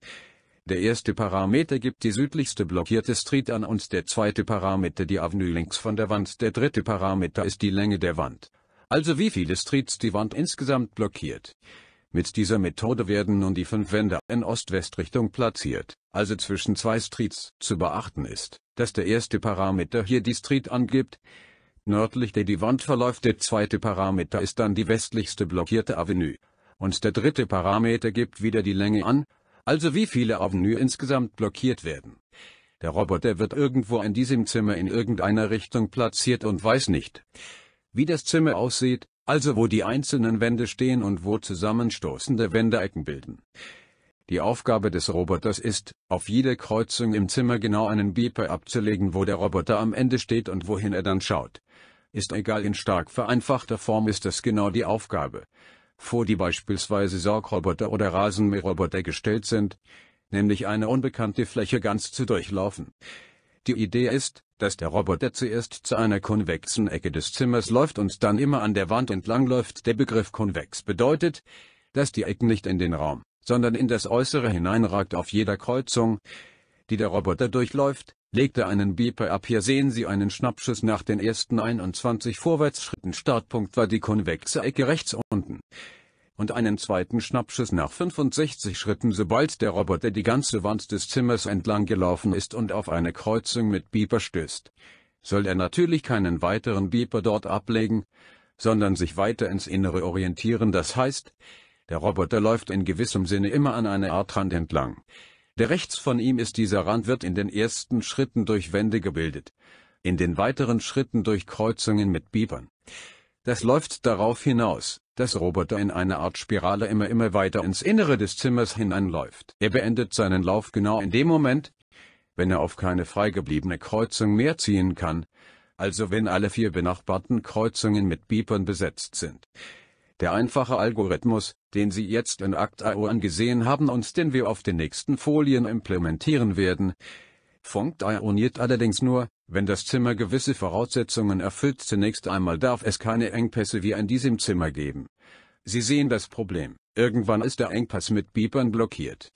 Der erste Parameter gibt die südlichste blockierte Street an und der zweite Parameter die Avenue links von der Wand. Der dritte Parameter ist die Länge der Wand. Also wie viele Streets die Wand insgesamt blockiert. Mit dieser Methode werden nun die fünf Wände in Ost-West-Richtung platziert, also zwischen zwei Streets. Zu beachten ist, dass der erste Parameter hier die Street angibt. Nördlich der die Wand verläuft der zweite Parameter ist dann die westlichste blockierte Avenue. Und der dritte Parameter gibt wieder die Länge an, also wie viele Avenue insgesamt blockiert werden. Der Roboter wird irgendwo in diesem Zimmer in irgendeiner Richtung platziert und weiß nicht, wie das Zimmer aussieht, also wo die einzelnen Wände stehen und wo zusammenstoßende Wände bilden. Die Aufgabe des Roboters ist, auf jede Kreuzung im Zimmer genau einen Beeper abzulegen, wo der Roboter am Ende steht und wohin er dann schaut. Ist egal in stark vereinfachter Form ist das genau die Aufgabe, vor die beispielsweise Sorgroboter oder Rasenmäherroboter gestellt sind, nämlich eine unbekannte Fläche ganz zu durchlaufen. Die Idee ist, dass der Roboter zuerst zu einer konvexen Ecke des Zimmers läuft und dann immer an der Wand entlang läuft. Der Begriff konvex bedeutet, dass die Ecken nicht in den Raum, sondern in das Äußere hineinragt auf jeder Kreuzung, die der Roboter durchläuft, legt er einen Beeper ab. Hier sehen Sie einen Schnappschuss nach den ersten 21 Vorwärtsschritten. Startpunkt war die konvexe Ecke rechts unten und einen zweiten Schnappschuss nach 65 Schritten sobald der Roboter die ganze Wand des Zimmers entlang gelaufen ist und auf eine Kreuzung mit Bieber stößt. Soll er natürlich keinen weiteren Bieber dort ablegen, sondern sich weiter ins Innere orientieren das heißt, der Roboter läuft in gewissem Sinne immer an einer Art Rand entlang. Der rechts von ihm ist dieser Rand wird in den ersten Schritten durch Wände gebildet, in den weiteren Schritten durch Kreuzungen mit Biebern. Das läuft darauf hinaus, dass Roboter in einer Art Spirale immer immer weiter ins Innere des Zimmers hineinläuft. Er beendet seinen Lauf genau in dem Moment, wenn er auf keine freigebliebene Kreuzung mehr ziehen kann, also wenn alle vier benachbarten Kreuzungen mit Biepern besetzt sind. Der einfache Algorithmus, den Sie jetzt in Akt.io angesehen haben und den wir auf den nächsten Folien implementieren werden, funkt ioniert allerdings nur, wenn das Zimmer gewisse Voraussetzungen erfüllt, zunächst einmal darf es keine Engpässe wie in diesem Zimmer geben. Sie sehen das Problem. Irgendwann ist der Engpass mit Beepern blockiert.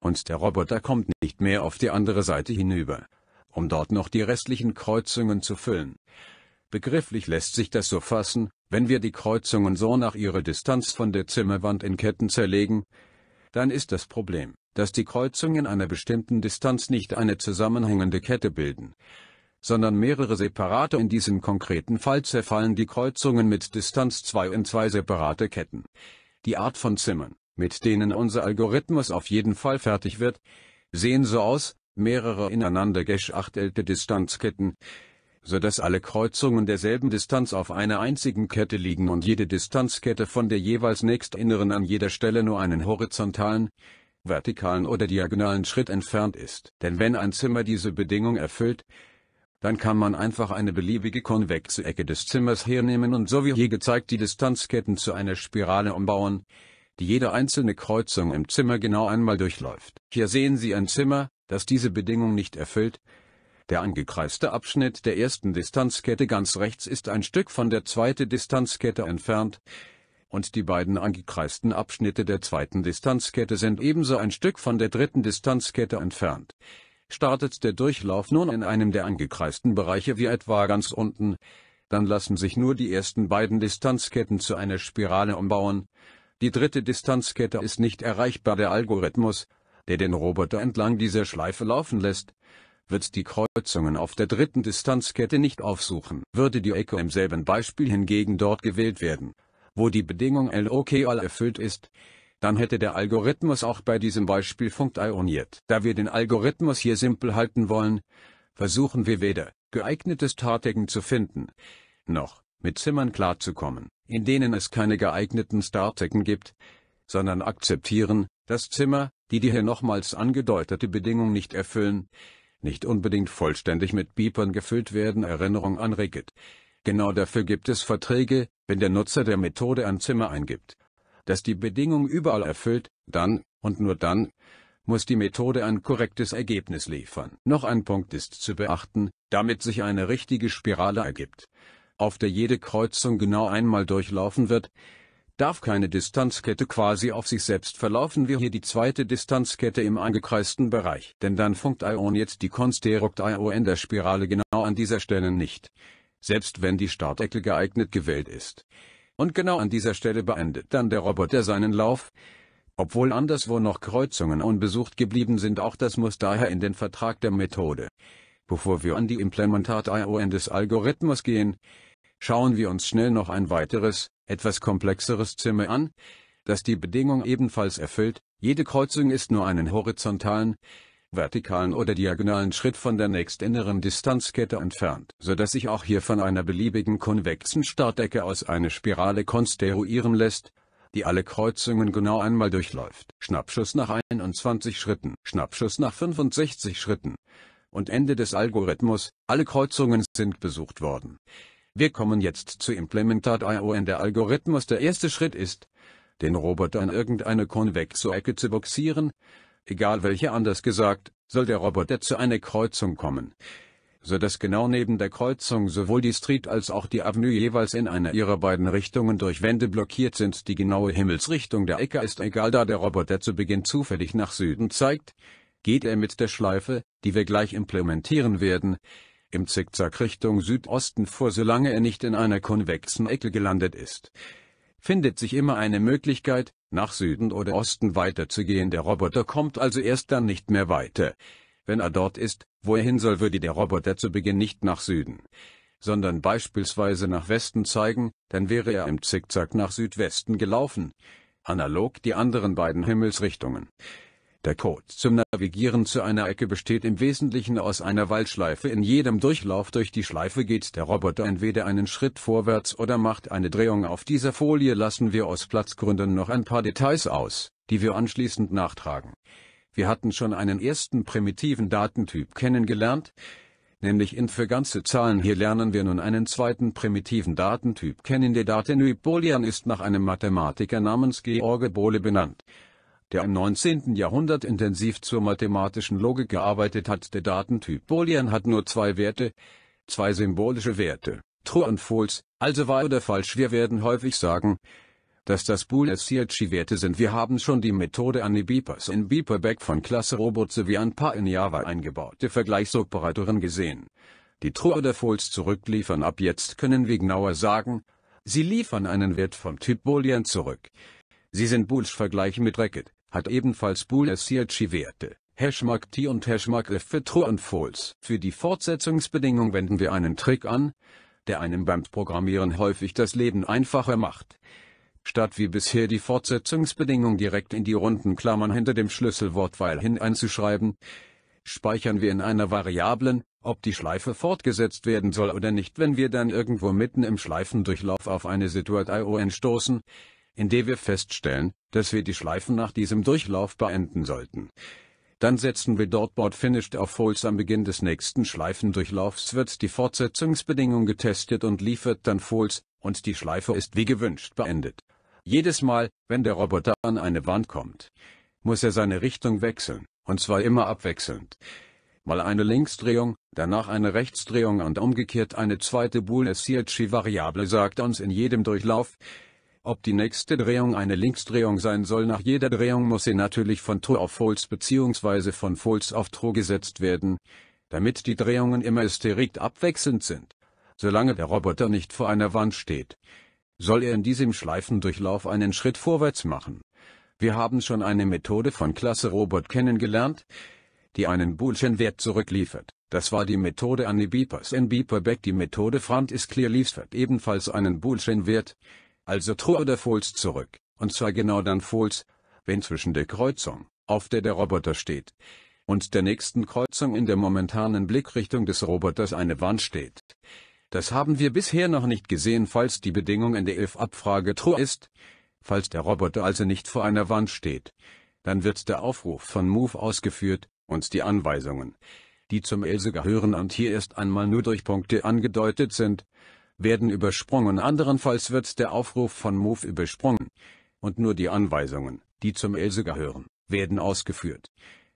Und der Roboter kommt nicht mehr auf die andere Seite hinüber, um dort noch die restlichen Kreuzungen zu füllen. Begrifflich lässt sich das so fassen, wenn wir die Kreuzungen so nach ihrer Distanz von der Zimmerwand in Ketten zerlegen, dann ist das Problem, dass die Kreuzungen einer bestimmten Distanz nicht eine zusammenhängende Kette bilden sondern mehrere separate in diesem konkreten Fall zerfallen die Kreuzungen mit Distanz 2 in zwei separate Ketten. Die Art von Zimmern, mit denen unser Algorithmus auf jeden Fall fertig wird, sehen so aus, mehrere ineinander geschachtelte Distanzketten, so dass alle Kreuzungen derselben Distanz auf einer einzigen Kette liegen und jede Distanzkette von der jeweils nächstinneren an jeder Stelle nur einen horizontalen, vertikalen oder diagonalen Schritt entfernt ist. Denn wenn ein Zimmer diese Bedingung erfüllt, dann kann man einfach eine beliebige konvexe Ecke des Zimmers hernehmen und so wie hier gezeigt die Distanzketten zu einer Spirale umbauen, die jede einzelne Kreuzung im Zimmer genau einmal durchläuft. Hier sehen Sie ein Zimmer, das diese Bedingung nicht erfüllt. Der angekreiste Abschnitt der ersten Distanzkette ganz rechts ist ein Stück von der zweiten Distanzkette entfernt, und die beiden angekreisten Abschnitte der zweiten Distanzkette sind ebenso ein Stück von der dritten Distanzkette entfernt. Startet der Durchlauf nun in einem der angekreisten Bereiche wie etwa ganz unten, dann lassen sich nur die ersten beiden Distanzketten zu einer Spirale umbauen. Die dritte Distanzkette ist nicht erreichbar. Der Algorithmus, der den Roboter entlang dieser Schleife laufen lässt, wird die Kreuzungen auf der dritten Distanzkette nicht aufsuchen. Würde die Ecke im selben Beispiel hingegen dort gewählt werden, wo die Bedingung LOKL erfüllt ist, dann hätte der Algorithmus auch bei diesem Beispiel funktioniert. Da wir den Algorithmus hier simpel halten wollen, versuchen wir weder geeignetes Tartaggen zu finden, noch mit Zimmern klarzukommen, in denen es keine geeigneten Startaggen gibt, sondern akzeptieren, dass Zimmer, die die hier nochmals angedeutete Bedingung nicht erfüllen, nicht unbedingt vollständig mit Beepern gefüllt werden Erinnerung an Ricket. Genau dafür gibt es Verträge, wenn der Nutzer der Methode ein Zimmer eingibt dass die Bedingung überall erfüllt, dann, und nur dann, muss die Methode ein korrektes Ergebnis liefern. Noch ein Punkt ist zu beachten, damit sich eine richtige Spirale ergibt, auf der jede Kreuzung genau einmal durchlaufen wird, darf keine Distanzkette quasi auf sich selbst verlaufen wie hier die zweite Distanzkette im angekreisten Bereich. Denn dann funkt Ion jetzt die Konstrukt Ion der Spirale genau an dieser Stelle nicht, selbst wenn die Startecke geeignet gewählt ist. Und genau an dieser Stelle beendet dann der Roboter seinen Lauf. Obwohl anderswo noch Kreuzungen unbesucht geblieben sind, auch das muss daher in den Vertrag der Methode. Bevor wir an die Implementat-ION des Algorithmus gehen, schauen wir uns schnell noch ein weiteres, etwas komplexeres Zimmer an, das die Bedingung ebenfalls erfüllt, jede Kreuzung ist nur einen horizontalen, vertikalen oder diagonalen Schritt von der nächstinneren Distanzkette entfernt, so dass sich auch hier von einer beliebigen konvexen Startecke aus eine Spirale konstruieren lässt, die alle Kreuzungen genau einmal durchläuft. Schnappschuss nach 21 Schritten, Schnappschuss nach 65 Schritten und Ende des Algorithmus, alle Kreuzungen sind besucht worden. Wir kommen jetzt zu Implementat.io in der Algorithmus. Der erste Schritt ist, den Roboter in irgendeine konvexe Ecke zu boxieren, egal welche anders gesagt, soll der Roboter zu einer Kreuzung kommen, so dass genau neben der Kreuzung sowohl die Street als auch die Avenue jeweils in einer ihrer beiden Richtungen durch Wände blockiert sind. Die genaue Himmelsrichtung der Ecke ist egal, da der Roboter zu Beginn zufällig nach Süden zeigt, geht er mit der Schleife, die wir gleich implementieren werden, im Zickzack Richtung Südosten vor, solange er nicht in einer konvexen Ecke gelandet ist findet sich immer eine Möglichkeit, nach Süden oder Osten weiterzugehen. Der Roboter kommt also erst dann nicht mehr weiter. Wenn er dort ist, wo er hin soll, würde der Roboter zu Beginn nicht nach Süden, sondern beispielsweise nach Westen zeigen, dann wäre er im Zickzack nach Südwesten gelaufen. Analog die anderen beiden Himmelsrichtungen. Der Code zum Navigieren zu einer Ecke besteht im Wesentlichen aus einer Waldschleife. In jedem Durchlauf durch die Schleife geht der Roboter entweder einen Schritt vorwärts oder macht eine Drehung. Auf dieser Folie lassen wir aus Platzgründen noch ein paar Details aus, die wir anschließend nachtragen. Wir hatten schon einen ersten primitiven Datentyp kennengelernt, nämlich in für ganze Zahlen. Hier lernen wir nun einen zweiten primitiven Datentyp kennen. Der Datentyp Boolean ist nach einem Mathematiker namens George Bole benannt der im 19. Jahrhundert intensiv zur mathematischen Logik gearbeitet hat. Der Datentyp Boolean hat nur zwei Werte, zwei symbolische Werte, True und False, also wahr oder falsch. Wir werden häufig sagen, dass das Bool-SCRG-Werte sind. Wir haben schon die Methode an die Beepers in Beeperback von Klasse Robot sowie ein paar in Java eingebaute Vergleichsoperatoren gesehen. Die True oder False zurückliefern ab jetzt können wir genauer sagen, sie liefern einen Wert vom Typ Boolean zurück. Sie sind Boolsch Vergleich mit Racket hat ebenfalls bool schi werte Hashmark T und Hashmark F für True und False. Für die Fortsetzungsbedingung wenden wir einen Trick an, der einem beim Programmieren häufig das Leben einfacher macht. Statt wie bisher die Fortsetzungsbedingung direkt in die runden Klammern hinter dem Schlüsselwort weil hin einzuschreiben, speichern wir in einer Variablen, ob die Schleife fortgesetzt werden soll oder nicht, wenn wir dann irgendwo mitten im Schleifendurchlauf auf eine Situation stoßen, in der wir feststellen, dass wir die Schleifen nach diesem Durchlauf beenden sollten. Dann setzen wir dort Board Finished auf False am Beginn des nächsten Schleifendurchlaufs wird die Fortsetzungsbedingung getestet und liefert dann False, und die Schleife ist wie gewünscht beendet. Jedes Mal, wenn der Roboter an eine Wand kommt, muss er seine Richtung wechseln, und zwar immer abwechselnd. Mal eine Linksdrehung, danach eine Rechtsdrehung und umgekehrt eine zweite Boole-Variable sagt uns in jedem Durchlauf, ob die nächste Drehung eine Linksdrehung sein soll nach jeder Drehung muss sie natürlich von Toe auf Folds bzw. von Folds auf Toe gesetzt werden, damit die Drehungen immer hysterikt abwechselnd sind. Solange der Roboter nicht vor einer Wand steht, soll er in diesem Schleifendurchlauf einen Schritt vorwärts machen. Wir haben schon eine Methode von Klasse Robot kennengelernt, die einen Boolschen-Wert zurückliefert. Das war die Methode Beepers in Beeperback. Die Methode Front is clear liefert ebenfalls einen Boolschen-Wert also Truhe oder Fohls zurück, und zwar genau dann Fohls, wenn zwischen der Kreuzung, auf der der Roboter steht, und der nächsten Kreuzung in der momentanen Blickrichtung des Roboters eine Wand steht. Das haben wir bisher noch nicht gesehen, falls die Bedingung in der if-Abfrage true ist. Falls der Roboter also nicht vor einer Wand steht, dann wird der Aufruf von Move ausgeführt, und die Anweisungen, die zum Else gehören und hier erst einmal nur durch Punkte angedeutet sind, werden übersprungen, anderenfalls wird der Aufruf von Move übersprungen. Und nur die Anweisungen, die zum Else gehören, werden ausgeführt.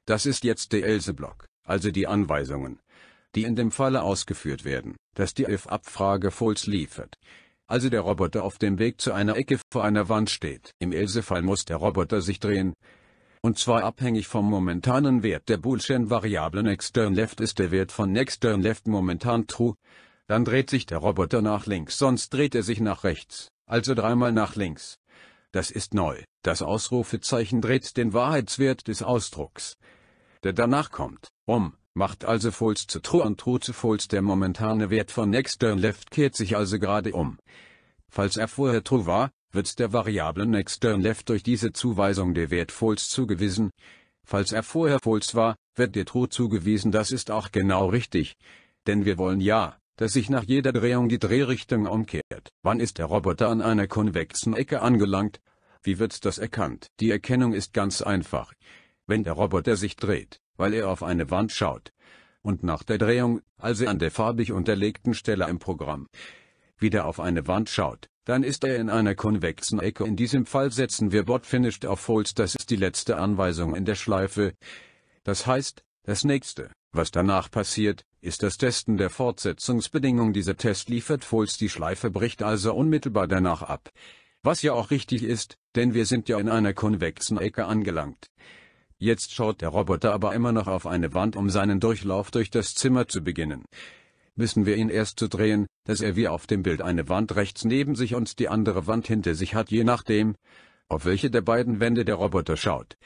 Das ist jetzt der Else-Block, also die Anweisungen, die in dem Falle ausgeführt werden, dass die if-Abfrage false liefert. Also der Roboter auf dem Weg zu einer Ecke vor einer Wand steht. Im Else-Fall muss der Roboter sich drehen, und zwar abhängig vom momentanen Wert der boolean Variablen extern left ist der Wert von extern left momentan true, dann dreht sich der Roboter nach links, sonst dreht er sich nach rechts, also dreimal nach links. Das ist neu. Das Ausrufezeichen dreht den Wahrheitswert des Ausdrucks, der danach kommt, um, macht also false zu true und true zu false. Der momentane Wert von next turn left kehrt sich also gerade um. Falls er vorher true war, wird der Variable next turn left durch diese Zuweisung der Wert false zugewiesen. Falls er vorher false war, wird der true zugewiesen. Das ist auch genau richtig. Denn wir wollen ja, dass sich nach jeder Drehung die Drehrichtung umkehrt. Wann ist der Roboter an einer konvexen Ecke angelangt? Wie wird das erkannt? Die Erkennung ist ganz einfach. Wenn der Roboter sich dreht, weil er auf eine Wand schaut, und nach der Drehung, also an der farbig unterlegten Stelle im Programm, wieder auf eine Wand schaut, dann ist er in einer konvexen Ecke. In diesem Fall setzen wir Bot Finished auf False, das ist die letzte Anweisung in der Schleife. Das heißt, das nächste, was danach passiert, ist das Testen der Fortsetzungsbedingung. Dieser Test liefert Fols die Schleife bricht also unmittelbar danach ab. Was ja auch richtig ist, denn wir sind ja in einer konvexen Ecke angelangt. Jetzt schaut der Roboter aber immer noch auf eine Wand, um seinen Durchlauf durch das Zimmer zu beginnen. Müssen wir ihn erst zu drehen, dass er wie auf dem Bild eine Wand rechts neben sich und die andere Wand hinter sich hat, je nachdem, auf welche der beiden Wände der Roboter schaut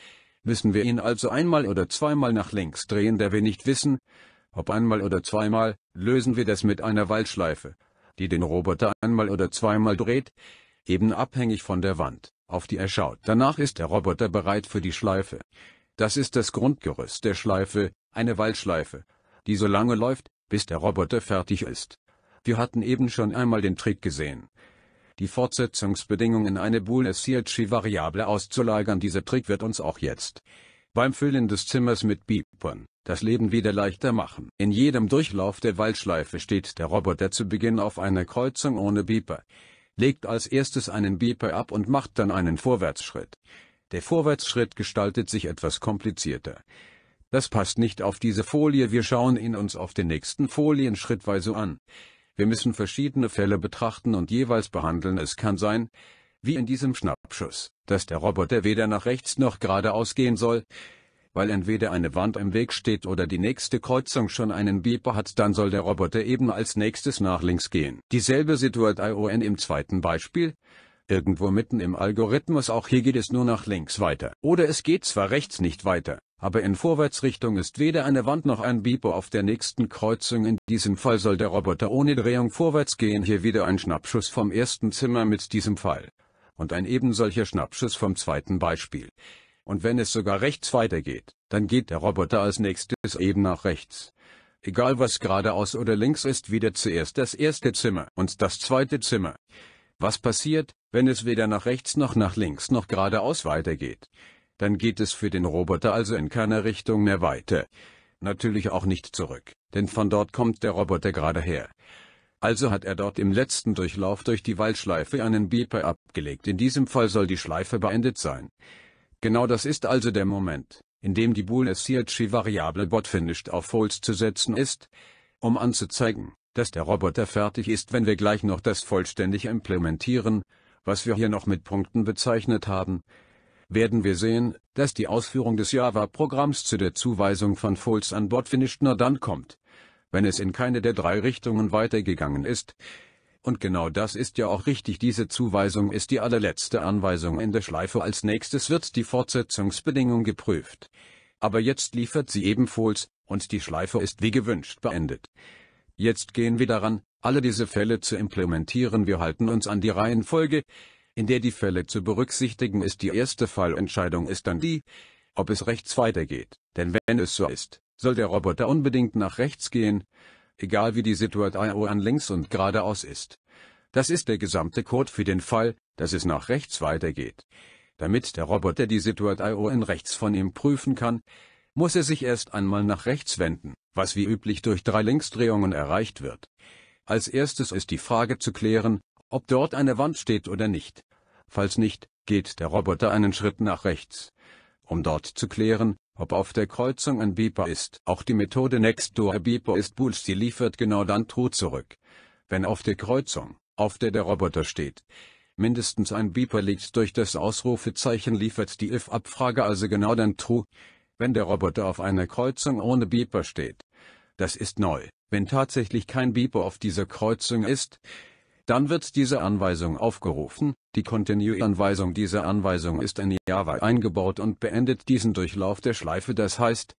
müssen wir ihn also einmal oder zweimal nach links drehen, da wir nicht wissen, ob einmal oder zweimal, lösen wir das mit einer Waldschleife, die den Roboter einmal oder zweimal dreht, eben abhängig von der Wand, auf die er schaut. Danach ist der Roboter bereit für die Schleife. Das ist das Grundgerüst der Schleife, eine Waldschleife, die so lange läuft, bis der Roboter fertig ist. Wir hatten eben schon einmal den Trick gesehen die Fortsetzungsbedingungen in eine Boolesci-Variable auszulagern. Dieser Trick wird uns auch jetzt beim Füllen des Zimmers mit Beepern das Leben wieder leichter machen. In jedem Durchlauf der Waldschleife steht der Roboter zu Beginn auf einer Kreuzung ohne Beeper, legt als erstes einen Beeper ab und macht dann einen Vorwärtsschritt. Der Vorwärtsschritt gestaltet sich etwas komplizierter. Das passt nicht auf diese Folie, wir schauen ihn uns auf den nächsten Folien schrittweise an. Wir müssen verschiedene Fälle betrachten und jeweils behandeln. Es kann sein, wie in diesem Schnappschuss, dass der Roboter weder nach rechts noch geradeaus gehen soll, weil entweder eine Wand im Weg steht oder die nächste Kreuzung schon einen Bieber hat, dann soll der Roboter eben als nächstes nach links gehen. Dieselbe Situation im zweiten Beispiel, irgendwo mitten im Algorithmus auch hier geht es nur nach links weiter. Oder es geht zwar rechts nicht weiter, aber in Vorwärtsrichtung ist weder eine Wand noch ein Bipo auf der nächsten Kreuzung. In diesem Fall soll der Roboter ohne Drehung vorwärts gehen. Hier wieder ein Schnappschuss vom ersten Zimmer mit diesem Fall. Und ein eben solcher Schnappschuss vom zweiten Beispiel. Und wenn es sogar rechts weitergeht, dann geht der Roboter als nächstes eben nach rechts. Egal was geradeaus oder links ist wieder zuerst das erste Zimmer und das zweite Zimmer. Was passiert, wenn es weder nach rechts noch nach links noch geradeaus weitergeht? dann geht es für den Roboter also in keiner Richtung mehr weiter. Natürlich auch nicht zurück, denn von dort kommt der Roboter gerade her. Also hat er dort im letzten Durchlauf durch die Waldschleife einen Beeper abgelegt. In diesem Fall soll die Schleife beendet sein. Genau das ist also der Moment, in dem die Bool-SCH-Variable BotFinished auf False zu setzen ist, um anzuzeigen, dass der Roboter fertig ist, wenn wir gleich noch das vollständig implementieren, was wir hier noch mit Punkten bezeichnet haben, werden wir sehen, dass die Ausführung des Java-Programms zu der Zuweisung von Folds an Bord Finished nur dann kommt, wenn es in keine der drei Richtungen weitergegangen ist. Und genau das ist ja auch richtig, diese Zuweisung ist die allerletzte Anweisung in der Schleife, als nächstes wird die Fortsetzungsbedingung geprüft. Aber jetzt liefert sie eben Folds, und die Schleife ist wie gewünscht beendet. Jetzt gehen wir daran, alle diese Fälle zu implementieren, wir halten uns an die Reihenfolge, in der die Fälle zu berücksichtigen ist. Die erste Fallentscheidung ist dann die, ob es rechts weitergeht, denn wenn es so ist, soll der Roboter unbedingt nach rechts gehen, egal wie die Situation links und geradeaus ist. Das ist der gesamte Code für den Fall, dass es nach rechts weitergeht. Damit der Roboter die Situation rechts von ihm prüfen kann, muss er sich erst einmal nach rechts wenden, was wie üblich durch drei Linksdrehungen erreicht wird. Als erstes ist die Frage zu klären, ob dort eine Wand steht oder nicht. Falls nicht, geht der Roboter einen Schritt nach rechts. Um dort zu klären, ob auf der Kreuzung ein Beeper ist. Auch die Methode Nextdoor Beeper ist Bulls, die liefert genau dann True zurück. Wenn auf der Kreuzung, auf der der Roboter steht, mindestens ein Beeper liegt durch das Ausrufezeichen liefert die if-Abfrage also genau dann True. Wenn der Roboter auf einer Kreuzung ohne Beeper steht. Das ist neu. Wenn tatsächlich kein Beeper auf dieser Kreuzung ist, dann wird diese Anweisung aufgerufen, die Continue-Anweisung Diese Anweisung ist in Java eingebaut und beendet diesen Durchlauf der Schleife das heißt,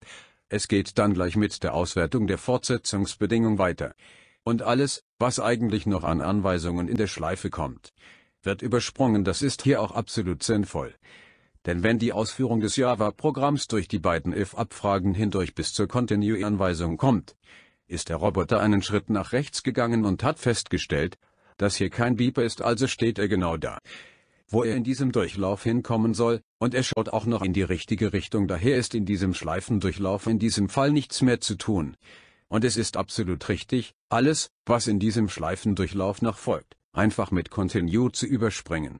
es geht dann gleich mit der Auswertung der Fortsetzungsbedingung weiter. Und alles, was eigentlich noch an Anweisungen in der Schleife kommt, wird übersprungen das ist hier auch absolut sinnvoll. Denn wenn die Ausführung des Java-Programms durch die beiden if-Abfragen hindurch bis zur Continue-Anweisung kommt, ist der Roboter einen Schritt nach rechts gegangen und hat festgestellt, dass hier kein Beeper ist, also steht er genau da, wo er in diesem Durchlauf hinkommen soll, und er schaut auch noch in die richtige Richtung, daher ist in diesem Schleifendurchlauf in diesem Fall nichts mehr zu tun. Und es ist absolut richtig, alles, was in diesem Schleifendurchlauf noch folgt, einfach mit Continue zu überspringen.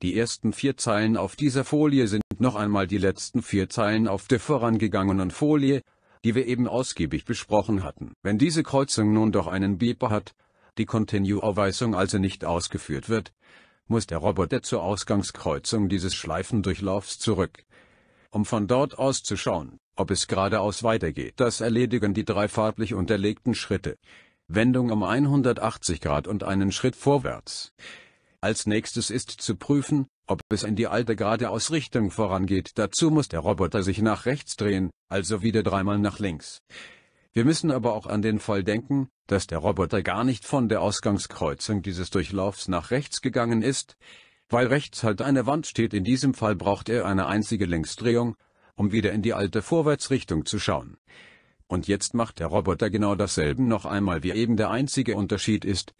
Die ersten vier Zeilen auf dieser Folie sind noch einmal die letzten vier Zeilen auf der vorangegangenen Folie, die wir eben ausgiebig besprochen hatten. Wenn diese Kreuzung nun doch einen Beeper hat, die Continue-Aufweisung also nicht ausgeführt wird, muss der Roboter zur Ausgangskreuzung dieses Schleifendurchlaufs zurück. Um von dort aus zu schauen, ob es geradeaus weitergeht, das erledigen die drei farblich unterlegten Schritte. Wendung um 180 Grad und einen Schritt vorwärts. Als nächstes ist zu prüfen, ob es in die alte geradeaus Richtung vorangeht. Dazu muss der Roboter sich nach rechts drehen, also wieder dreimal nach links. Wir müssen aber auch an den Fall denken, dass der Roboter gar nicht von der Ausgangskreuzung dieses Durchlaufs nach rechts gegangen ist. Weil rechts halt eine Wand steht in diesem Fall braucht er eine einzige Längsdrehung, um wieder in die alte Vorwärtsrichtung zu schauen. Und jetzt macht der Roboter genau dasselbe noch einmal wie eben der einzige Unterschied ist,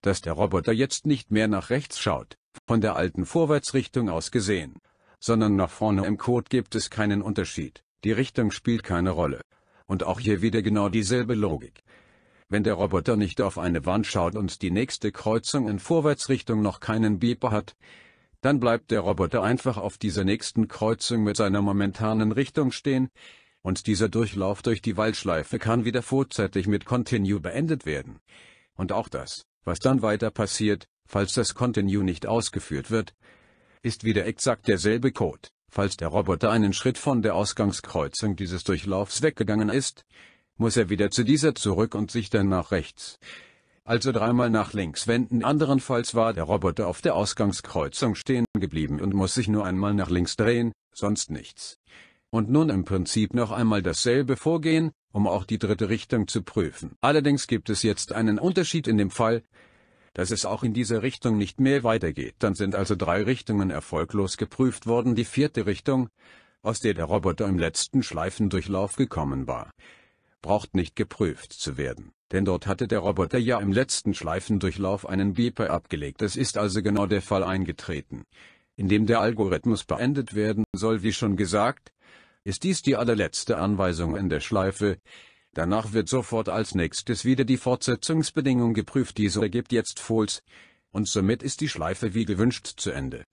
dass der Roboter jetzt nicht mehr nach rechts schaut, von der alten Vorwärtsrichtung aus gesehen, sondern nach vorne im Code gibt es keinen Unterschied, die Richtung spielt keine Rolle und auch hier wieder genau dieselbe Logik. Wenn der Roboter nicht auf eine Wand schaut und die nächste Kreuzung in Vorwärtsrichtung noch keinen Beeper hat, dann bleibt der Roboter einfach auf dieser nächsten Kreuzung mit seiner momentanen Richtung stehen, und dieser Durchlauf durch die Waldschleife kann wieder vorzeitig mit Continue beendet werden. Und auch das, was dann weiter passiert, falls das Continue nicht ausgeführt wird, ist wieder exakt derselbe Code. Falls der Roboter einen Schritt von der Ausgangskreuzung dieses Durchlaufs weggegangen ist, muss er wieder zu dieser zurück und sich dann nach rechts. Also dreimal nach links wenden. Anderenfalls war der Roboter auf der Ausgangskreuzung stehen geblieben und muss sich nur einmal nach links drehen, sonst nichts. Und nun im Prinzip noch einmal dasselbe Vorgehen, um auch die dritte Richtung zu prüfen. Allerdings gibt es jetzt einen Unterschied in dem Fall, dass es auch in diese Richtung nicht mehr weitergeht. Dann sind also drei Richtungen erfolglos geprüft worden. Die vierte Richtung, aus der der Roboter im letzten Schleifendurchlauf gekommen war, braucht nicht geprüft zu werden, denn dort hatte der Roboter ja im letzten Schleifendurchlauf einen Beeper abgelegt. Es ist also genau der Fall eingetreten, in dem der Algorithmus beendet werden soll. Wie schon gesagt, ist dies die allerletzte Anweisung in der Schleife, Danach wird sofort als nächstes wieder die Fortsetzungsbedingung geprüft, diese ergibt jetzt False. Und somit ist die Schleife wie gewünscht zu Ende.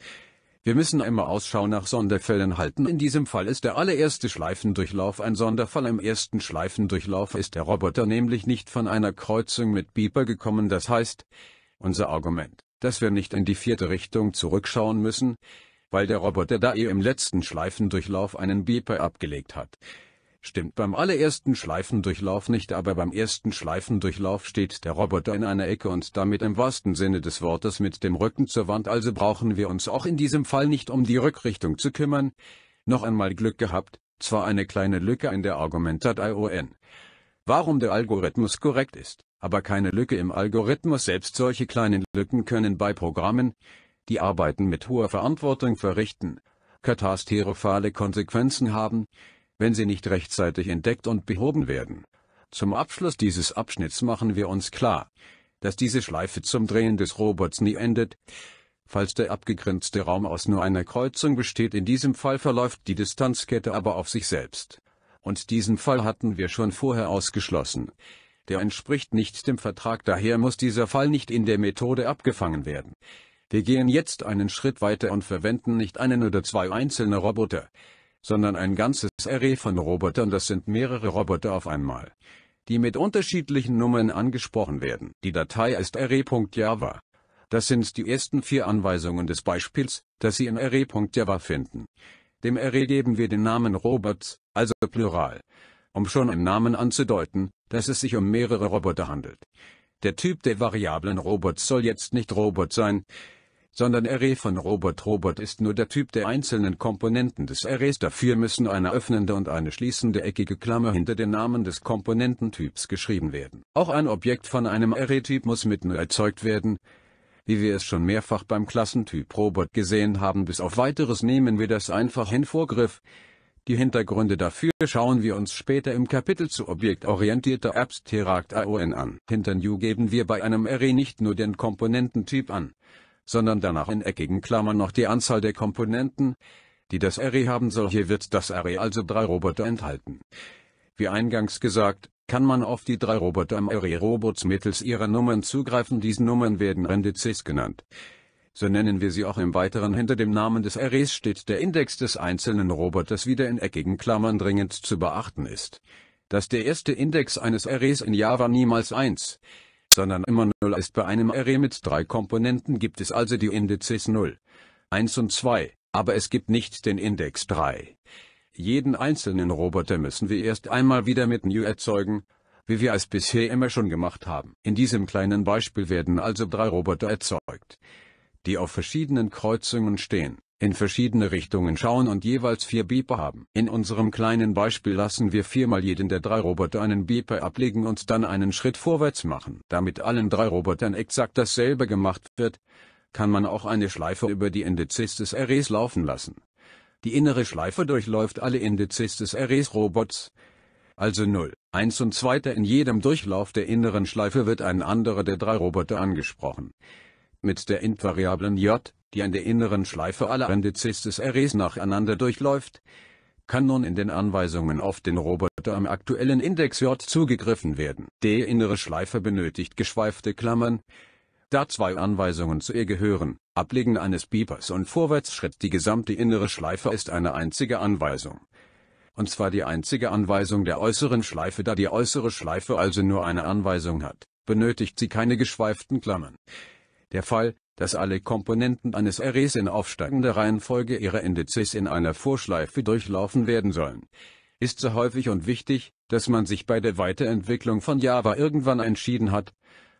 Wir müssen immer Ausschau nach Sonderfällen halten. In diesem Fall ist der allererste Schleifendurchlauf ein Sonderfall. Im ersten Schleifendurchlauf ist der Roboter nämlich nicht von einer Kreuzung mit Beeper gekommen. Das heißt, unser Argument, dass wir nicht in die vierte Richtung zurückschauen müssen, weil der Roboter da eh im letzten Schleifendurchlauf einen Beeper abgelegt hat. Stimmt beim allerersten Schleifendurchlauf nicht, aber beim ersten Schleifendurchlauf steht der Roboter in einer Ecke und damit im wahrsten Sinne des Wortes mit dem Rücken zur Wand, also brauchen wir uns auch in diesem Fall nicht um die Rückrichtung zu kümmern. Noch einmal Glück gehabt, zwar eine kleine Lücke in der Argumentat-ION. Warum der Algorithmus korrekt ist, aber keine Lücke im Algorithmus selbst, solche kleinen Lücken können bei Programmen, die Arbeiten mit hoher Verantwortung verrichten, katastrophale Konsequenzen haben, wenn sie nicht rechtzeitig entdeckt und behoben werden. Zum Abschluss dieses Abschnitts machen wir uns klar, dass diese Schleife zum Drehen des Robots nie endet. Falls der abgegrenzte Raum aus nur einer Kreuzung besteht, in diesem Fall verläuft die Distanzkette aber auf sich selbst. Und diesen Fall hatten wir schon vorher ausgeschlossen. Der entspricht nicht dem Vertrag, daher muss dieser Fall nicht in der Methode abgefangen werden. Wir gehen jetzt einen Schritt weiter und verwenden nicht einen oder zwei einzelne Roboter sondern ein ganzes Array von Robotern, das sind mehrere Roboter auf einmal, die mit unterschiedlichen Nummern angesprochen werden. Die Datei ist array.java. Das sind die ersten vier Anweisungen des Beispiels, das Sie in array.java finden. Dem Array geben wir den Namen Robots, also Plural, um schon im Namen anzudeuten, dass es sich um mehrere Roboter handelt. Der Typ der Variablen Robots soll jetzt nicht Robot sein, sondern Array e von Robot. Robot ist nur der Typ der einzelnen Komponenten des Arrays. Dafür müssen eine öffnende und eine schließende eckige Klammer hinter den Namen des Komponententyps geschrieben werden. Auch ein Objekt von einem Array-Typ muss mit nur erzeugt werden, wie wir es schon mehrfach beim Klassentyp Robot gesehen haben. Bis auf weiteres nehmen wir das einfach in Vorgriff. Die Hintergründe dafür schauen wir uns später im Kapitel zu objektorientierter Abstract AON an. Hinter New geben wir bei einem Array e nicht nur den Komponententyp an, sondern danach in eckigen Klammern noch die Anzahl der Komponenten, die das Array haben soll. Hier wird das Array also drei Roboter enthalten. Wie eingangs gesagt, kann man auf die drei Roboter im Array Robots mittels ihrer Nummern zugreifen. Diese Nummern werden Indices genannt. So nennen wir sie auch im Weiteren. Hinter dem Namen des Arrays steht der Index des einzelnen Roboters, wieder in eckigen Klammern dringend zu beachten ist dass der erste Index eines Arrays in Java niemals 1 sondern immer 0 ist. Bei einem Array mit drei Komponenten gibt es also die Indizes 0, 1 und 2, aber es gibt nicht den Index 3. Jeden einzelnen Roboter müssen wir erst einmal wieder mit new erzeugen, wie wir es bisher immer schon gemacht haben. In diesem kleinen Beispiel werden also drei Roboter erzeugt, die auf verschiedenen Kreuzungen stehen in verschiedene Richtungen schauen und jeweils vier Beeper haben. In unserem kleinen Beispiel lassen wir viermal jeden der drei Roboter einen Beeper ablegen und dann einen Schritt vorwärts machen. Damit allen drei Robotern exakt dasselbe gemacht wird, kann man auch eine Schleife über die Indizes des Arrays laufen lassen. Die innere Schleife durchläuft alle Indizes des Arrays Robots, also 0, 1 und 2. In jedem Durchlauf der inneren Schleife wird ein anderer der drei Roboter angesprochen. Mit der Int-Variablen j die an der inneren Schleife aller Indizes des Arrays nacheinander durchläuft, kann nun in den Anweisungen auf den Roboter am aktuellen Index J zugegriffen werden. Der innere Schleife benötigt geschweifte Klammern, da zwei Anweisungen zu ihr gehören, Ablegen eines Beepers und Vorwärtsschritt. Die gesamte innere Schleife ist eine einzige Anweisung. Und zwar die einzige Anweisung der äußeren Schleife, da die äußere Schleife also nur eine Anweisung hat, benötigt sie keine geschweiften Klammern. Der Fall, dass alle Komponenten eines Arrays in aufsteigender Reihenfolge ihrer Indizes in einer Vorschleife durchlaufen werden sollen. Ist so häufig und wichtig, dass man sich bei der Weiterentwicklung von Java irgendwann entschieden hat,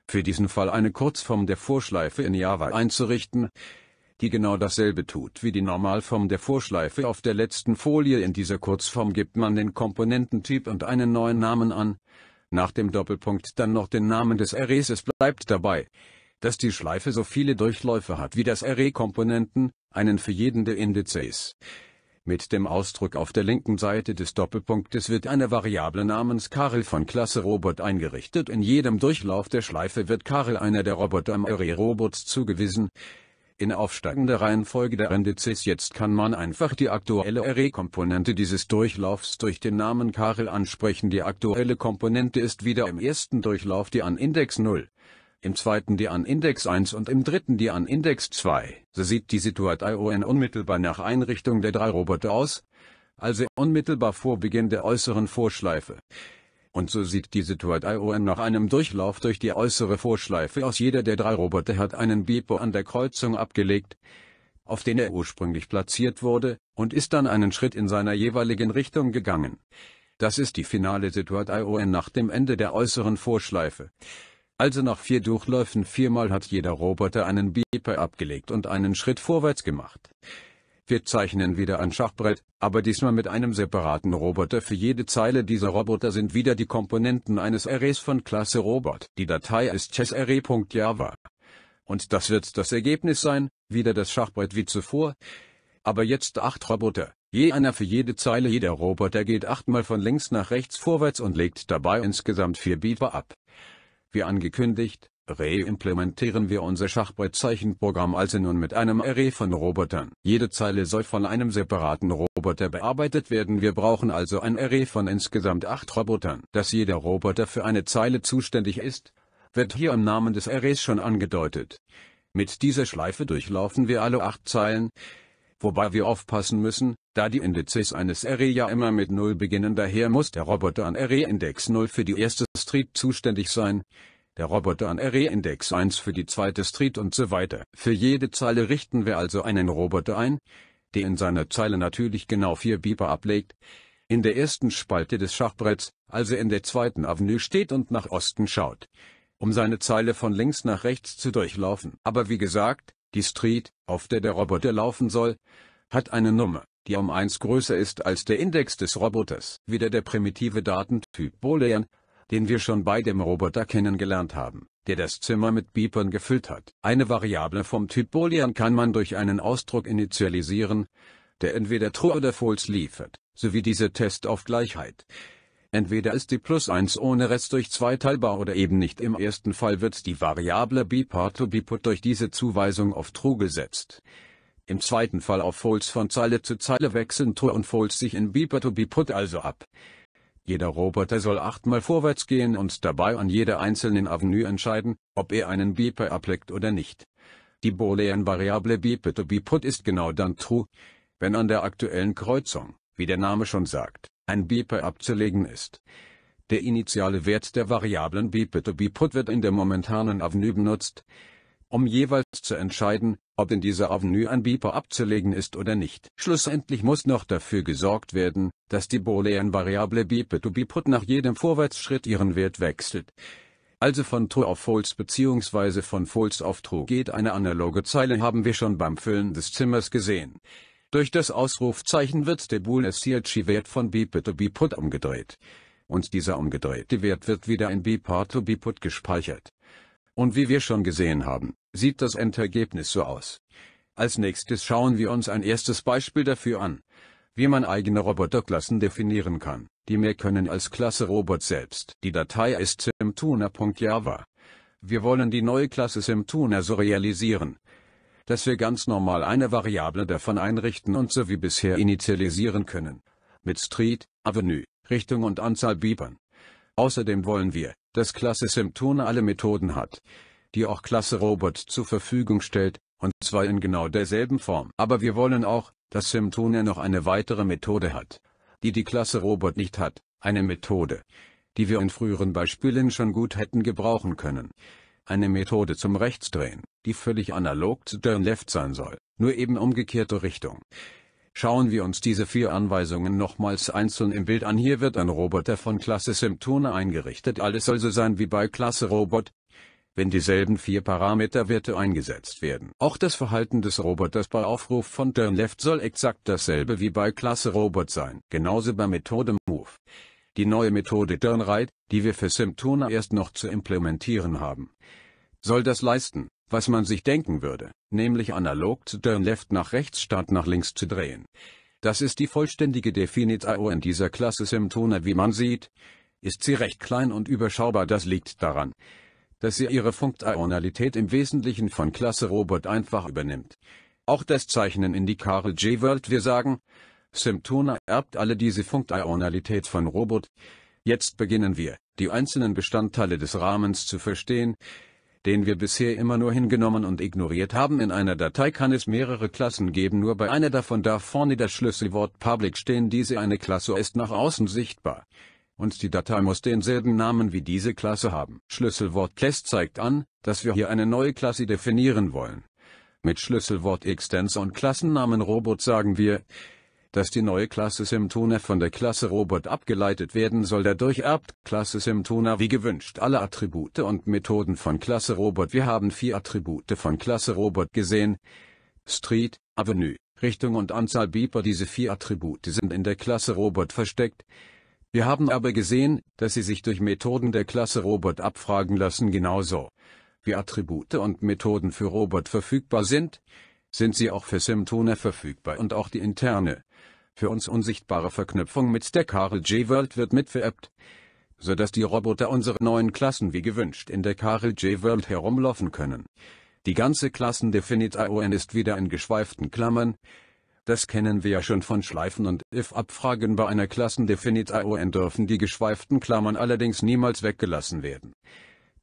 für diesen Fall eine Kurzform der Vorschleife in Java einzurichten, die genau dasselbe tut wie die Normalform der Vorschleife auf der letzten Folie. In dieser Kurzform gibt man den Komponententyp und einen neuen Namen an, nach dem Doppelpunkt dann noch den Namen des Arrays. Es bleibt dabei dass die Schleife so viele Durchläufe hat wie das Array-Komponenten, einen für jeden der Indizes. Mit dem Ausdruck auf der linken Seite des Doppelpunktes wird eine Variable namens Karel von Klasse Robot eingerichtet. In jedem Durchlauf der Schleife wird Karel einer der Roboter am Array Robots zugewiesen. In aufsteigender Reihenfolge der Indizes jetzt kann man einfach die aktuelle Array-Komponente dieses Durchlaufs durch den Namen Karel ansprechen. Die aktuelle Komponente ist wieder im ersten Durchlauf die an Index 0, im zweiten die an Index 1 und im dritten die an Index 2. So sieht die Situation unmittelbar nach Einrichtung der drei Roboter aus, also unmittelbar vor Beginn der äußeren Vorschleife. Und so sieht die Situation nach einem Durchlauf durch die äußere Vorschleife aus. Jeder der drei Roboter hat einen Beeper an der Kreuzung abgelegt, auf den er ursprünglich platziert wurde, und ist dann einen Schritt in seiner jeweiligen Richtung gegangen. Das ist die finale Situation nach dem Ende der äußeren Vorschleife. Also nach vier Durchläufen viermal hat jeder Roboter einen Beeper abgelegt und einen Schritt vorwärts gemacht. Wir zeichnen wieder ein Schachbrett, aber diesmal mit einem separaten Roboter. Für jede Zeile dieser Roboter sind wieder die Komponenten eines Arrays von Klasse Robot. Die Datei ist chessarray.java. Und das wird das Ergebnis sein, wieder das Schachbrett wie zuvor. Aber jetzt acht Roboter, je einer für jede Zeile. Jeder Roboter geht achtmal von links nach rechts vorwärts und legt dabei insgesamt vier Beeper ab. Wie angekündigt, reimplementieren wir unser Schachbrettzeichenprogramm also nun mit einem Array von Robotern. Jede Zeile soll von einem separaten Roboter bearbeitet werden. Wir brauchen also ein Array von insgesamt acht Robotern. Dass jeder Roboter für eine Zeile zuständig ist, wird hier im Namen des Arrays schon angedeutet. Mit dieser Schleife durchlaufen wir alle acht Zeilen, wobei wir aufpassen müssen, da die Indizes eines Array ja immer mit 0 beginnen daher muss der Roboter an Array Index 0 für die erste Street zuständig sein, der Roboter an Array Index 1 für die zweite Street und so weiter. Für jede Zeile richten wir also einen Roboter ein, der in seiner Zeile natürlich genau vier Beeper ablegt, in der ersten Spalte des Schachbretts, also in der zweiten Avenue steht und nach Osten schaut, um seine Zeile von links nach rechts zu durchlaufen. Aber wie gesagt, die Street, auf der der Roboter laufen soll, hat eine Nummer, die um 1 größer ist als der Index des Roboters. Wieder der primitive Datentyp Boolean, den wir schon bei dem Roboter kennengelernt haben, der das Zimmer mit Beepern gefüllt hat. Eine Variable vom Typ Boolean kann man durch einen Ausdruck initialisieren, der entweder True oder False liefert, sowie dieser Test auf Gleichheit. Entweder ist die plus 1 ohne Rest durch 2 teilbar oder eben nicht. Im ersten Fall wird die Variable bipart to biput durch diese Zuweisung auf True gesetzt. Im zweiten Fall auf False von Zeile zu Zeile wechseln True und False sich in bipart to biput also ab. Jeder Roboter soll achtmal vorwärts gehen und dabei an jeder einzelnen Avenue entscheiden, ob er einen Beeper ableckt oder nicht. Die Boolean-Variable beeper to biput ist genau dann true, wenn an der aktuellen Kreuzung, wie der Name schon sagt, ein Beeper abzulegen ist. Der initiale Wert der Variablen Beeper-to-Beput wird in der momentanen Avenue benutzt, um jeweils zu entscheiden, ob in dieser Avenue ein Beeper abzulegen ist oder nicht. Schlussendlich muss noch dafür gesorgt werden, dass die Boolean-Variable Beeper-to-Beput nach jedem Vorwärtsschritt ihren Wert wechselt. Also von True auf False bzw. von False auf True geht eine analoge Zeile haben wir schon beim Füllen des Zimmers gesehen. Durch das Ausrufzeichen wird der Boolesiaci-Wert von B-to-B-Put umgedreht. Und dieser umgedrehte Wert wird wieder in B-to-B-Put gespeichert. Und wie wir schon gesehen haben, sieht das Endergebnis so aus. Als nächstes schauen wir uns ein erstes Beispiel dafür an, wie man eigene Roboterklassen definieren kann, die mehr können als Klasse Robot selbst. Die Datei ist simtuner.java. Wir wollen die neue Klasse simtuner so realisieren, dass wir ganz normal eine Variable davon einrichten und so wie bisher initialisieren können. Mit Street, Avenue, Richtung und Anzahl Beepern. Außerdem wollen wir, dass Klasse SimTone alle Methoden hat, die auch Klasse Robot zur Verfügung stellt, und zwar in genau derselben Form. Aber wir wollen auch, dass SimTone noch eine weitere Methode hat, die die Klasse Robot nicht hat, eine Methode, die wir in früheren Beispielen schon gut hätten gebrauchen können eine Methode zum Rechtsdrehen, die völlig analog zu Turn Left sein soll, nur eben umgekehrte Richtung. Schauen wir uns diese vier Anweisungen nochmals einzeln im Bild an. Hier wird ein Roboter von Klasse Symptone eingerichtet. Alles soll so sein wie bei Klasse Robot, wenn dieselben vier Parameterwerte eingesetzt werden. Auch das Verhalten des Roboters bei Aufruf von Turn Left soll exakt dasselbe wie bei Klasse Robot sein. Genauso bei Methode Move die neue Methode Turnrite, die wir für Simtona erst noch zu implementieren haben, soll das leisten, was man sich denken würde, nämlich analog zu Turn Left nach rechts statt nach links zu drehen. Das ist die vollständige Definitio in dieser Klasse Simtona wie man sieht, ist sie recht klein und überschaubar das liegt daran, dass sie ihre Funktionalität im Wesentlichen von Klasse Robot einfach übernimmt. Auch das Zeichnen in die Karel J. World wir sagen, Symptone erbt alle diese Funktionalität von Robot. Jetzt beginnen wir, die einzelnen Bestandteile des Rahmens zu verstehen, den wir bisher immer nur hingenommen und ignoriert haben. In einer Datei kann es mehrere Klassen geben, nur bei einer davon darf vorne das Schlüsselwort public stehen. Diese eine Klasse ist nach außen sichtbar. Und die Datei muss denselben Namen wie diese Klasse haben. Schlüsselwort class e zeigt an, dass wir hier eine neue Klasse definieren wollen. Mit Schlüsselwort extents und Klassennamen Robot sagen wir, dass die neue Klasse Symptona von der Klasse Robot abgeleitet werden soll. Dadurch erbt Klasse Symptona wie gewünscht alle Attribute und Methoden von Klasse Robot. Wir haben vier Attribute von Klasse Robot gesehen. Street, Avenue, Richtung und Anzahl Beeper. Diese vier Attribute sind in der Klasse Robot versteckt. Wir haben aber gesehen, dass sie sich durch Methoden der Klasse Robot abfragen lassen genauso wie Attribute und Methoden für Robot verfügbar sind, sind sie auch für Symptone verfügbar und auch die interne für uns unsichtbare Verknüpfung mit der KRG World wird mitvererbt, dass die Roboter unsere neuen Klassen wie gewünscht in der KRG World herumlaufen können. Die ganze Klassendefinit ION ist wieder in geschweiften Klammern. Das kennen wir ja schon von Schleifen und If-Abfragen bei einer Klassendefinit ION dürfen die geschweiften Klammern allerdings niemals weggelassen werden.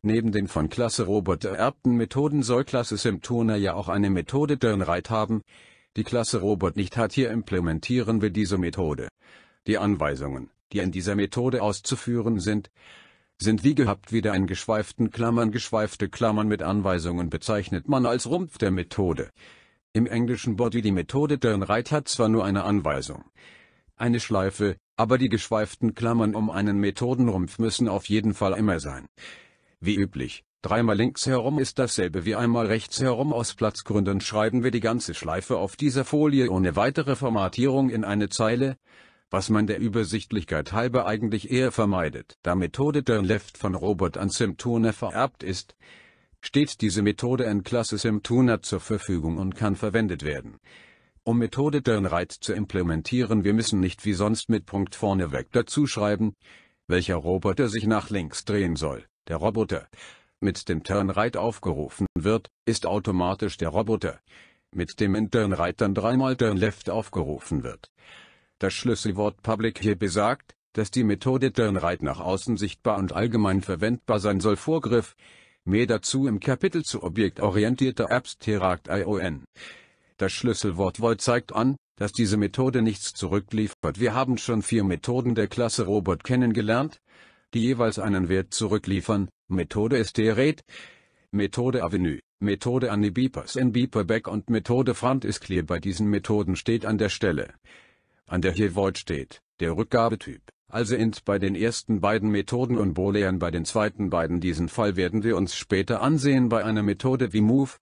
Neben den von Klasse Roboter erbten Methoden soll Klasse Simtuna ja auch eine Methode Dernreit haben, die Klasse Robot nicht hat. Hier implementieren wir diese Methode. Die Anweisungen, die in dieser Methode auszuführen sind, sind wie gehabt wieder in geschweiften Klammern. Geschweifte Klammern mit Anweisungen bezeichnet man als Rumpf der Methode. Im englischen Body die Methode Turnreit hat zwar nur eine Anweisung, eine Schleife, aber die geschweiften Klammern um einen Methodenrumpf müssen auf jeden Fall immer sein. Wie üblich, Dreimal links herum ist dasselbe wie einmal rechts herum. Aus Platzgründen schreiben wir die ganze Schleife auf dieser Folie ohne weitere Formatierung in eine Zeile, was man der Übersichtlichkeit halber eigentlich eher vermeidet. Da Methode Turnleft von Robert an Simtuner vererbt ist, steht diese Methode in Klasse Simtuner zur Verfügung und kann verwendet werden. Um Methode Turnright zu implementieren, wir müssen nicht wie sonst mit Punkt vorneweg dazu schreiben, welcher Roboter sich nach links drehen soll. Der Roboter mit dem Turnrite aufgerufen wird, ist automatisch der Roboter, mit dem in Turnrite dann dreimal Turn Left aufgerufen wird. Das Schlüsselwort Public hier besagt, dass die Methode Turnrite nach außen sichtbar und allgemein verwendbar sein soll. Vorgriff. Mehr dazu im Kapitel zu objektorientierter Apps Terakt ION. Das Schlüsselwort Void zeigt an, dass diese Methode nichts zurückliefert. Wir haben schon vier Methoden der Klasse Robot kennengelernt, die jeweils einen Wert zurückliefern, Methode Esteret, Methode Avenue, Methode Anibipers in Biperbeck und Methode Front is clear. Bei diesen Methoden steht an der Stelle, an der hier Void steht, der Rückgabetyp. Also int bei den ersten beiden Methoden und Boolean bei den zweiten beiden. Diesen Fall werden wir uns später ansehen bei einer Methode wie Move,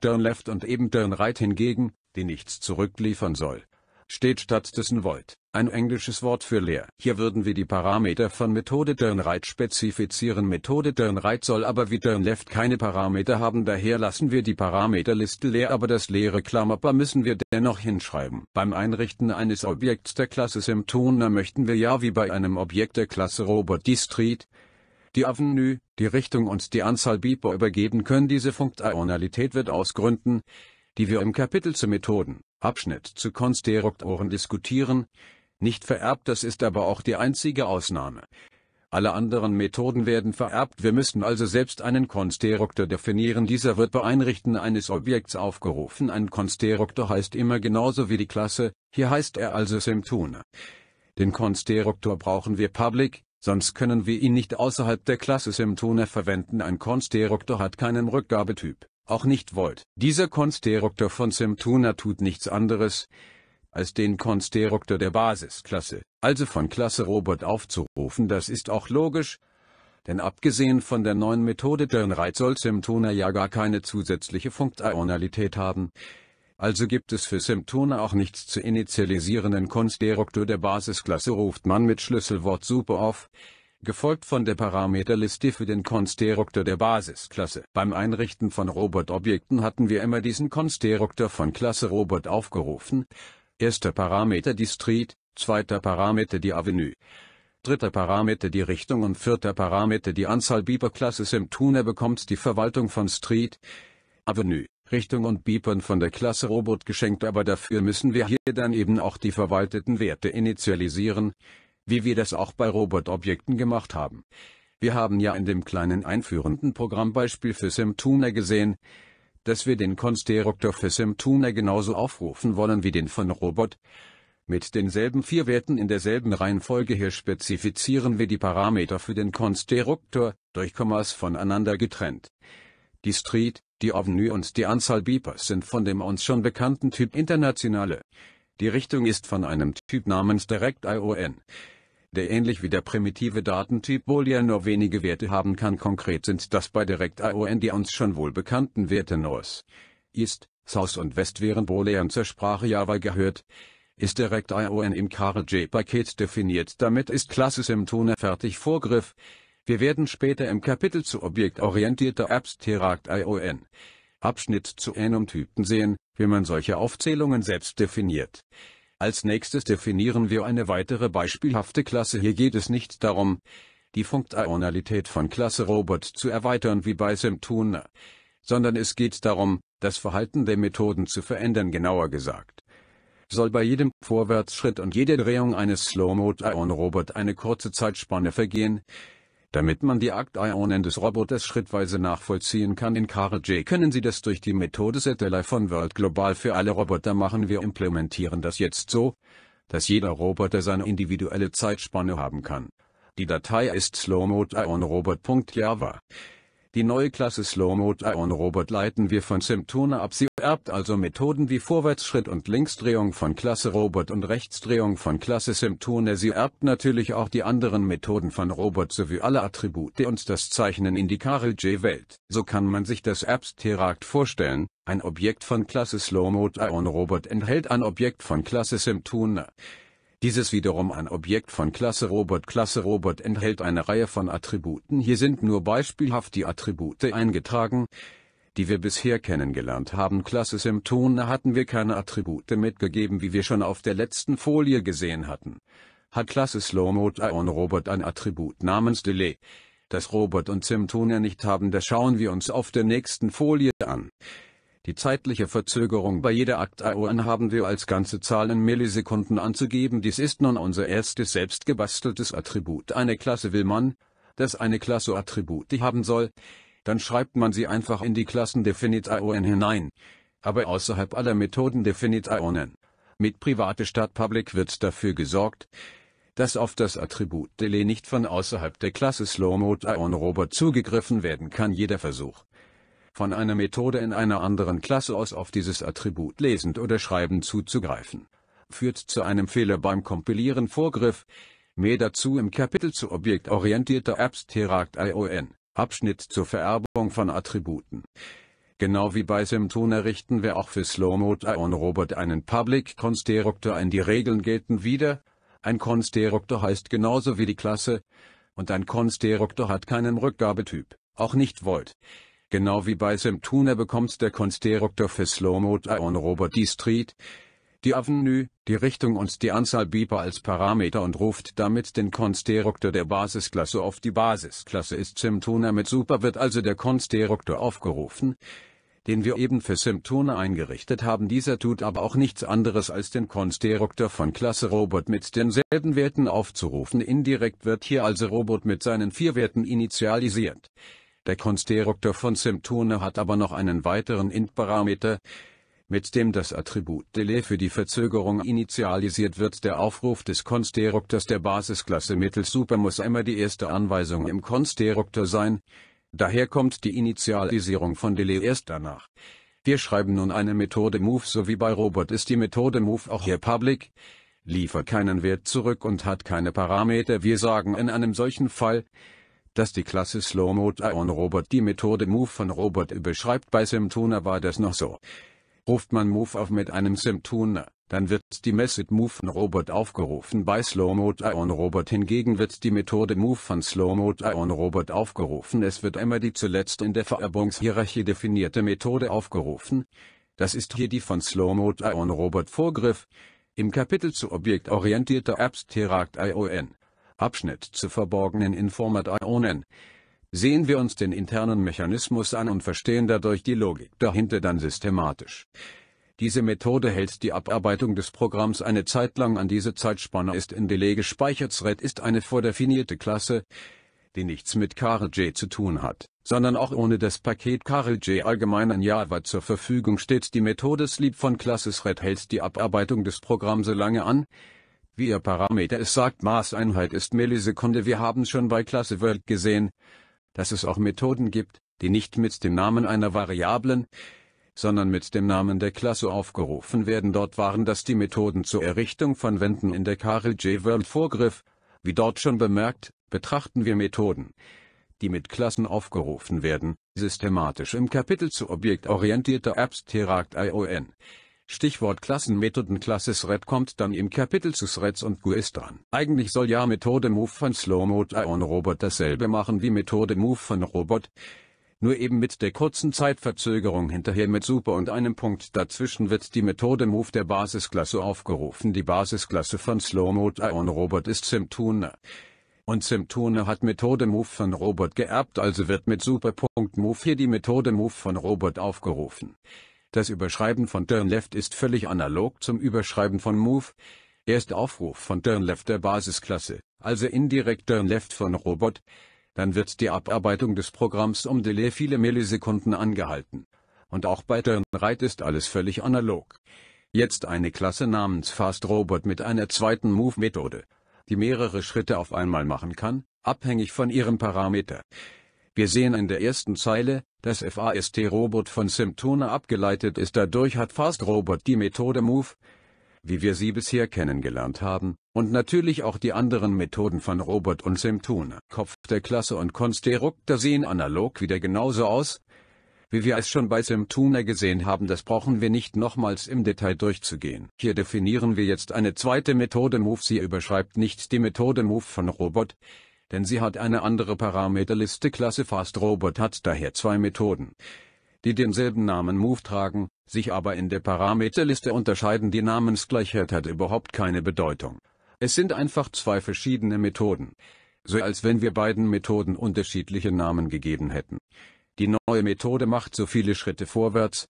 Turn Left und eben Turn Right hingegen, die nichts zurückliefern soll steht stattdessen Void, ein englisches Wort für leer. Hier würden wir die Parameter von Methode turnRight spezifizieren. Methode turnRight soll aber wie turnLeft keine Parameter haben, daher lassen wir die Parameterliste leer, aber das leere Klammerpaar müssen wir dennoch hinschreiben. Beim Einrichten eines Objekts der Klasse SimToner möchten wir ja wie bei einem Objekt der Klasse Robot die Street, die Avenue, die Richtung und die Anzahl Beeper übergeben können. Diese Funktionalität wird aus Gründen, die wir im Kapitel zu Methoden, Abschnitt zu Konstruktoren diskutieren, nicht vererbt, das ist aber auch die einzige Ausnahme. Alle anderen Methoden werden vererbt, wir müssen also selbst einen Konstruktor definieren, dieser wird bei Einrichten eines Objekts aufgerufen, ein Konstruktor heißt immer genauso wie die Klasse, hier heißt er also Simtune. Den Konstruktor brauchen wir public, sonst können wir ihn nicht außerhalb der Klasse Simtune verwenden, ein Konstruktor hat keinen Rückgabetyp auch nicht wollt. Dieser Konstruktor von Simtuna tut nichts anderes, als den Konstruktor der Basisklasse, also von Klasse Robot aufzurufen, das ist auch logisch, denn abgesehen von der neuen Methode Turnright soll Simtuna ja gar keine zusätzliche Funktionalität haben, also gibt es für Simtuna auch nichts zu initialisierenden Konstruktor der Basisklasse ruft man mit Schlüsselwort Super auf, gefolgt von der Parameterliste für den Konstruktor der Basisklasse. Beim Einrichten von Robotobjekten hatten wir immer diesen Konstruktor von Klasse Robot aufgerufen. Erster Parameter die Street, zweiter Parameter die Avenue, dritter Parameter die Richtung und vierter Parameter die Anzahl Beeper Klasse SimTuner bekommt die Verwaltung von Street, Avenue, Richtung und Beepern von der Klasse Robot geschenkt aber dafür müssen wir hier dann eben auch die verwalteten Werte initialisieren wie wir das auch bei Robotobjekten gemacht haben. Wir haben ja in dem kleinen einführenden Programmbeispiel für SimTuner gesehen, dass wir den Konstruktor für SimTuner genauso aufrufen wollen wie den von Robot. Mit denselben vier Werten in derselben Reihenfolge hier spezifizieren wir die Parameter für den Konstruktor, durch Kommas voneinander getrennt. Die Street, die Avenue und die Anzahl Beepers sind von dem uns schon bekannten Typ Internationale. Die Richtung ist von einem Typ namens Direct ION der ähnlich wie der primitive Datentyp Boolean nur wenige Werte haben kann. Konkret sind das bei DirectION die uns schon wohl bekannten Werte NOS. East, South und West während Boolean zur Sprache Java gehört. Ist DirectION im KRJ-Paket definiert. Damit ist Klasse im fertig Vorgriff. Wir werden später im Kapitel zu objektorientierter Apps DirectION Abschnitt zu Enum-Typen sehen, wie man solche Aufzählungen selbst definiert. Als nächstes definieren wir eine weitere beispielhafte Klasse. Hier geht es nicht darum, die Funktionalität von Klasse Robot zu erweitern wie bei Simtuna, sondern es geht darum, das Verhalten der Methoden zu verändern genauer gesagt. Soll bei jedem Vorwärtsschritt und jeder Drehung eines slow mode ion robot eine kurze Zeitspanne vergehen, damit man die Aktionen des Roboters schrittweise nachvollziehen kann in CarJ können Sie das durch die Methode Satellite von World Global für alle Roboter machen. Wir implementieren das jetzt so, dass jeder Roboter seine individuelle Zeitspanne haben kann. Die Datei ist slowmode die neue Klasse Slow-Mode Ion Robot leiten wir von Simtuna ab. Sie erbt also Methoden wie Vorwärtsschritt und Linksdrehung von Klasse Robot und Rechtsdrehung von Klasse Simtuna. Sie erbt natürlich auch die anderen Methoden von Robot sowie alle Attribute und das Zeichnen in die Karel J. Welt. So kann man sich das Abstract vorstellen. Ein Objekt von Klasse Slow-Mode Ion Robot enthält ein Objekt von Klasse Simtuna. Dieses wiederum ein Objekt von Klasse Robot. Klasse Robot enthält eine Reihe von Attributen. Hier sind nur beispielhaft die Attribute eingetragen, die wir bisher kennengelernt haben. Klasse Symptone hatten wir keine Attribute mitgegeben, wie wir schon auf der letzten Folie gesehen hatten. Hat Klasse Slowmode Ion Robot ein Attribut namens Delay? Das Robot und Symptone nicht haben, das schauen wir uns auf der nächsten Folie an. Die zeitliche Verzögerung bei jeder Aktion haben wir als ganze Zahl in Millisekunden anzugeben. Dies ist nun unser erstes selbstgebasteltes Attribut. Eine Klasse will man, dass eine Klasse Attribute haben soll, dann schreibt man sie einfach in die Klassen Definite ION hinein, aber außerhalb aller Methoden Definite ionen Mit private statt public wird dafür gesorgt, dass auf das Attribut Delay nicht von außerhalb der Klasse Slow-Mode ION Robot zugegriffen werden kann. Jeder Versuch, von einer Methode in einer anderen Klasse aus auf dieses Attribut lesend oder schreibend zuzugreifen, führt zu einem Fehler beim Kompilieren Vorgriff. Mehr dazu im Kapitel zu objektorientierter Apps Abstract ION, Abschnitt zur Vererbung von Attributen. Genau wie bei Sympton richten wir auch für Slow-Mode ION Robot einen Public Constructor ein. Die Regeln gelten wieder. Ein Constructor heißt genauso wie die Klasse. Und ein Constructor hat keinen Rückgabetyp, auch nicht Volt. Genau wie bei Simtuna bekommt der Konstruktor für Slow Motion Robot die Street, die Avenue, die Richtung und die Anzahl Beeper als Parameter und ruft damit den Konstruktor der Basisklasse auf. Die Basisklasse ist Simtuna mit Super wird also der Konstruktor aufgerufen, den wir eben für Simtuna eingerichtet haben. Dieser tut aber auch nichts anderes als den Konstruktor von Klasse Robot mit denselben Werten aufzurufen. Indirekt wird hier also Robot mit seinen vier Werten initialisiert. Der Konstruktor von Symptone hat aber noch einen weiteren int-Parameter, mit dem das Attribut Delay für die Verzögerung initialisiert wird. Der Aufruf des Konstruktors der Basisklasse mittels Super muss immer die erste Anweisung im Konstruktor sein, daher kommt die Initialisierung von Delay erst danach. Wir schreiben nun eine Methode Move so wie bei Robot ist die Methode Move auch hier public, liefert keinen Wert zurück und hat keine Parameter. Wir sagen in einem solchen Fall, dass die Klasse Slow Mode Ion Robot die Methode Move von Robot überschreibt. Bei Simtuner war das noch so. Ruft man Move auf mit einem Simtuner, dann wird die Method Move von Robot aufgerufen. Bei Slow Mode Ion Robot hingegen wird die Methode Move von Slow Mode Ion Robot aufgerufen. Es wird immer die zuletzt in der Vererbungshierarchie definierte Methode aufgerufen. Das ist hier die von Slow Mode Ion Robot Vorgriff. Im Kapitel zu objektorientierter Apps Terakt ION Abschnitt zu verborgenen Informationen. Sehen wir uns den internen Mechanismus an und verstehen dadurch die Logik dahinter dann systematisch. Diese Methode hält die Abarbeitung des Programms eine Zeit lang an. Diese Zeitspanne ist in Delay gespeichert. Thread ist eine vordefinierte Klasse, die nichts mit CarJ zu tun hat, sondern auch ohne das Paket CarJ allgemein in Java zur Verfügung steht. Die Methode Sleep von Klasse Thread hält die Abarbeitung des Programms so lange an, wie ihr Parameter es sagt Maßeinheit ist Millisekunde. Wir haben schon bei Klasse World gesehen, dass es auch Methoden gibt, die nicht mit dem Namen einer Variablen, sondern mit dem Namen der Klasse aufgerufen werden. Dort waren das die Methoden zur Errichtung von Wänden in der Karel J. World Vorgriff. Wie dort schon bemerkt, betrachten wir Methoden, die mit Klassen aufgerufen werden, systematisch im Kapitel zu objektorientierter Abstract ION. Stichwort Klassenmethoden Classes Red kommt dann im Kapitel zu Threads und GUIs dran. Eigentlich soll ja Methode Move von Slow Mode Ion Robot dasselbe machen wie Methode Move von Robot, nur eben mit der kurzen Zeitverzögerung hinterher mit Super und einem Punkt dazwischen wird die Methode Move der Basisklasse aufgerufen. Die Basisklasse von Slow Mode Ion Robot ist Simtune. Und Simtune hat Methode Move von Robot geerbt, also wird mit Super.move hier die Methode Move von Robot aufgerufen. Das Überschreiben von Turnleft ist völlig analog zum Überschreiben von Move. Erst Aufruf von Turnleft der Basisklasse, also indirekt Turnleft von Robot. Dann wird die Abarbeitung des Programms um Delay viele Millisekunden angehalten. Und auch bei TurnRight ist alles völlig analog. Jetzt eine Klasse namens FastRobot mit einer zweiten Move-Methode, die mehrere Schritte auf einmal machen kann, abhängig von ihrem Parameter. Wir sehen in der ersten Zeile, dass FAST-Robot von Symptone abgeleitet ist. Dadurch hat FAST-Robot die Methode Move, wie wir sie bisher kennengelernt haben, und natürlich auch die anderen Methoden von Robot und Symptone. Kopf der Klasse und Konstrukter sehen analog wieder genauso aus, wie wir es schon bei Symptone gesehen haben. Das brauchen wir nicht nochmals im Detail durchzugehen. Hier definieren wir jetzt eine zweite Methode Move. Sie überschreibt nicht die Methode Move von Robot, denn sie hat eine andere Parameterliste Klasse Fast Robot hat daher zwei Methoden, die denselben Namen Move tragen, sich aber in der Parameterliste unterscheiden. Die Namensgleichheit hat überhaupt keine Bedeutung. Es sind einfach zwei verschiedene Methoden. So als wenn wir beiden Methoden unterschiedliche Namen gegeben hätten. Die neue Methode macht so viele Schritte vorwärts,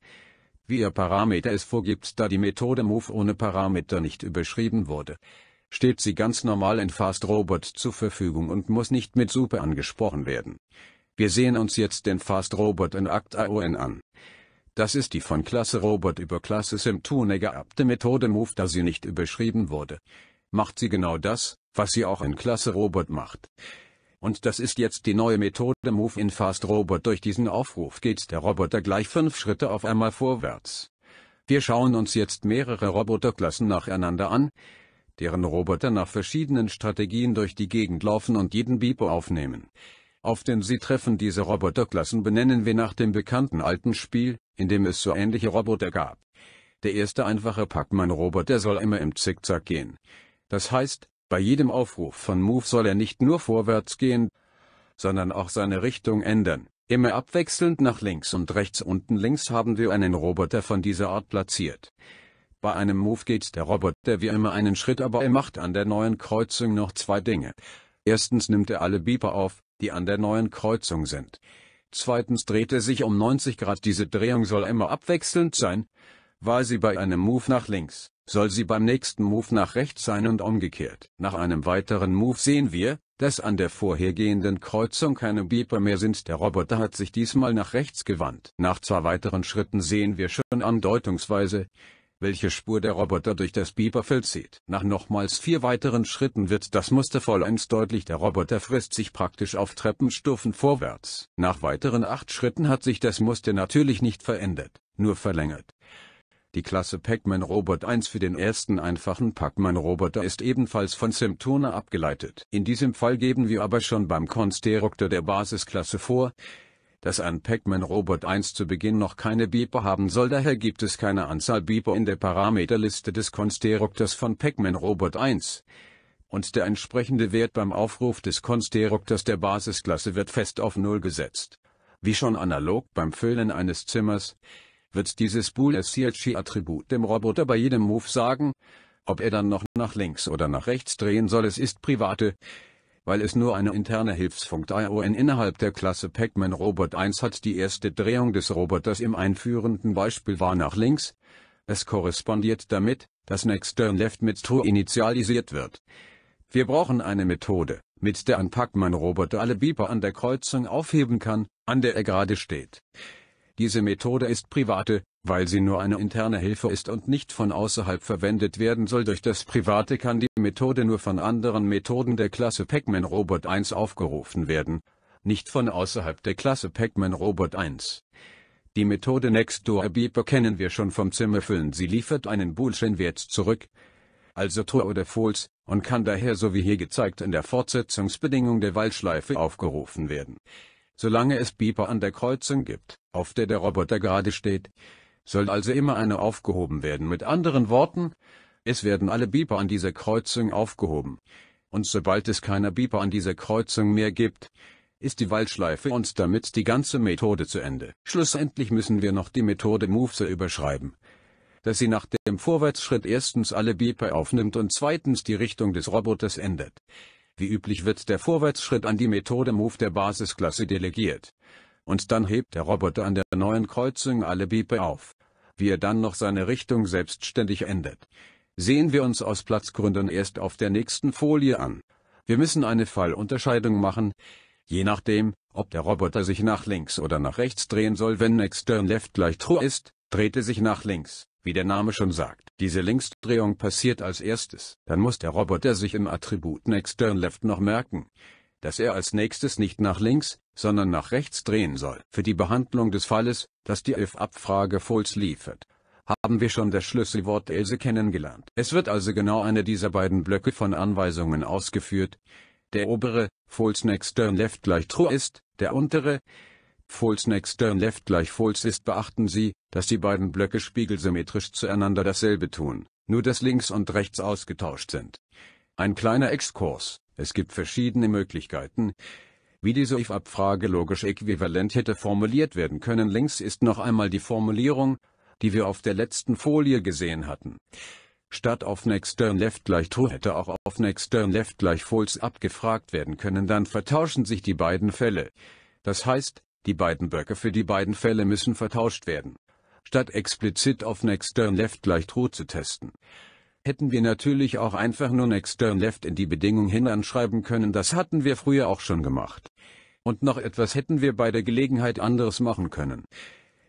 wie ihr Parameter es vorgibt, da die Methode Move ohne Parameter nicht überschrieben wurde steht sie ganz normal in Fast Robot zur Verfügung und muss nicht mit Suppe angesprochen werden. Wir sehen uns jetzt den Fast Robot in Akt AON an. Das ist die von Klasse Robot über Klasse Simtune geabte Methode Move, da sie nicht überschrieben wurde. Macht sie genau das, was sie auch in Klasse Robot macht. Und das ist jetzt die neue Methode Move in Fast Robot. Durch diesen Aufruf geht der Roboter gleich fünf Schritte auf einmal vorwärts. Wir schauen uns jetzt mehrere Roboterklassen nacheinander an deren Roboter nach verschiedenen Strategien durch die Gegend laufen und jeden Beep aufnehmen. Auf den sie treffen diese Roboterklassen benennen wir nach dem bekannten alten Spiel, in dem es so ähnliche Roboter gab. Der erste einfache Pac-Man-Roboter soll immer im Zickzack gehen. Das heißt, bei jedem Aufruf von Move soll er nicht nur vorwärts gehen, sondern auch seine Richtung ändern. Immer abwechselnd nach links und rechts unten links haben wir einen Roboter von dieser Art platziert. Bei einem Move geht der Roboter wie immer einen Schritt, aber er macht an der neuen Kreuzung noch zwei Dinge. Erstens nimmt er alle Beeper auf, die an der neuen Kreuzung sind. Zweitens dreht er sich um 90 Grad. Diese Drehung soll immer abwechselnd sein. War sie bei einem Move nach links, soll sie beim nächsten Move nach rechts sein und umgekehrt. Nach einem weiteren Move sehen wir, dass an der vorhergehenden Kreuzung keine Beeper mehr sind. Der Roboter hat sich diesmal nach rechts gewandt. Nach zwei weiteren Schritten sehen wir schon andeutungsweise, welche Spur der Roboter durch das Biberfeld zieht. Nach nochmals vier weiteren Schritten wird das Muster vollends deutlich. Der Roboter frisst sich praktisch auf Treppenstufen vorwärts. Nach weiteren acht Schritten hat sich das Muster natürlich nicht verändert, nur verlängert. Die Klasse Pac-Man Robot 1 für den ersten einfachen Pac-Man Roboter ist ebenfalls von Symptone abgeleitet. In diesem Fall geben wir aber schon beim Konstruktor der Basisklasse vor, dass ein Pac-Man-Robot 1 zu Beginn noch keine Beeper haben soll, daher gibt es keine Anzahl Beeper in der Parameterliste des Konstruktors von Pac-Man-Robot 1. Und der entsprechende Wert beim Aufruf des Konstruktors der Basisklasse wird fest auf 0 gesetzt. Wie schon analog beim Füllen eines Zimmers, wird dieses Bool-SCHI-Attribut dem Roboter bei jedem Move sagen, ob er dann noch nach links oder nach rechts drehen soll, es ist private, weil es nur eine interne Hilfsfunktion innerhalb der Klasse Pac-Man Robot 1 hat. Die erste Drehung des Roboters im einführenden Beispiel war nach links. Es korrespondiert damit, dass Next Turn Left mit True initialisiert wird. Wir brauchen eine Methode, mit der ein Pac-Man-Roboter alle Beeper an der Kreuzung aufheben kann, an der er gerade steht. Diese Methode ist private, weil sie nur eine interne Hilfe ist und nicht von außerhalb verwendet werden soll durch das Private kann die Methode nur von anderen Methoden der Klasse Pac-Man Robot 1 aufgerufen werden, nicht von außerhalb der Klasse Pac-Man Robot 1. Die Methode Next Door Beeper kennen wir schon vom Zimmerfüllen, sie liefert einen Boolschen-Wert zurück, also True oder False, und kann daher so wie hier gezeigt in der Fortsetzungsbedingung der Waldschleife aufgerufen werden. Solange es Beeper an der Kreuzung gibt, auf der der Roboter gerade steht, soll also immer eine aufgehoben werden. Mit anderen Worten, es werden alle Beeper an dieser Kreuzung aufgehoben. Und sobald es keine Beeper an dieser Kreuzung mehr gibt, ist die Waldschleife und damit die ganze Methode zu Ende. Schlussendlich müssen wir noch die Methode MoveSe überschreiben dass sie nach dem Vorwärtsschritt erstens alle Beeper aufnimmt und zweitens die Richtung des Roboters ändert. Wie üblich wird der Vorwärtsschritt an die Methode Move der Basisklasse delegiert. Und dann hebt der Roboter an der neuen Kreuzung alle Beeper auf wie er dann noch seine Richtung selbstständig ändert. Sehen wir uns aus Platzgründen erst auf der nächsten Folie an. Wir müssen eine Fallunterscheidung machen, je nachdem, ob der Roboter sich nach links oder nach rechts drehen soll, wenn Next Left gleich True ist, dreht er sich nach links, wie der Name schon sagt. Diese Linksdrehung passiert als erstes, dann muss der Roboter sich im Attribut Next Left noch merken dass er als nächstes nicht nach links, sondern nach rechts drehen soll. Für die Behandlung des Falles, das die elf abfrage false liefert, haben wir schon das Schlüsselwort else kennengelernt. Es wird also genau einer dieser beiden Blöcke von Anweisungen ausgeführt. Der obere, false next turn left gleich true ist, der untere, false next turn left gleich false ist. Beachten Sie, dass die beiden Blöcke spiegelsymmetrisch zueinander dasselbe tun, nur dass links und rechts ausgetauscht sind. Ein kleiner Exkurs. Es gibt verschiedene Möglichkeiten, wie diese If-Abfrage logisch äquivalent hätte formuliert werden können. Links ist noch einmal die Formulierung, die wir auf der letzten Folie gesehen hatten. Statt auf Next Turn Left gleich True hätte auch auf Next Turn Left gleich False abgefragt werden können, dann vertauschen sich die beiden Fälle. Das heißt, die beiden Böcke für die beiden Fälle müssen vertauscht werden. Statt explizit auf Next Turn Left gleich True zu testen hätten wir natürlich auch einfach nur next turn left in die Bedingung hin können, das hatten wir früher auch schon gemacht. Und noch etwas hätten wir bei der Gelegenheit anderes machen können.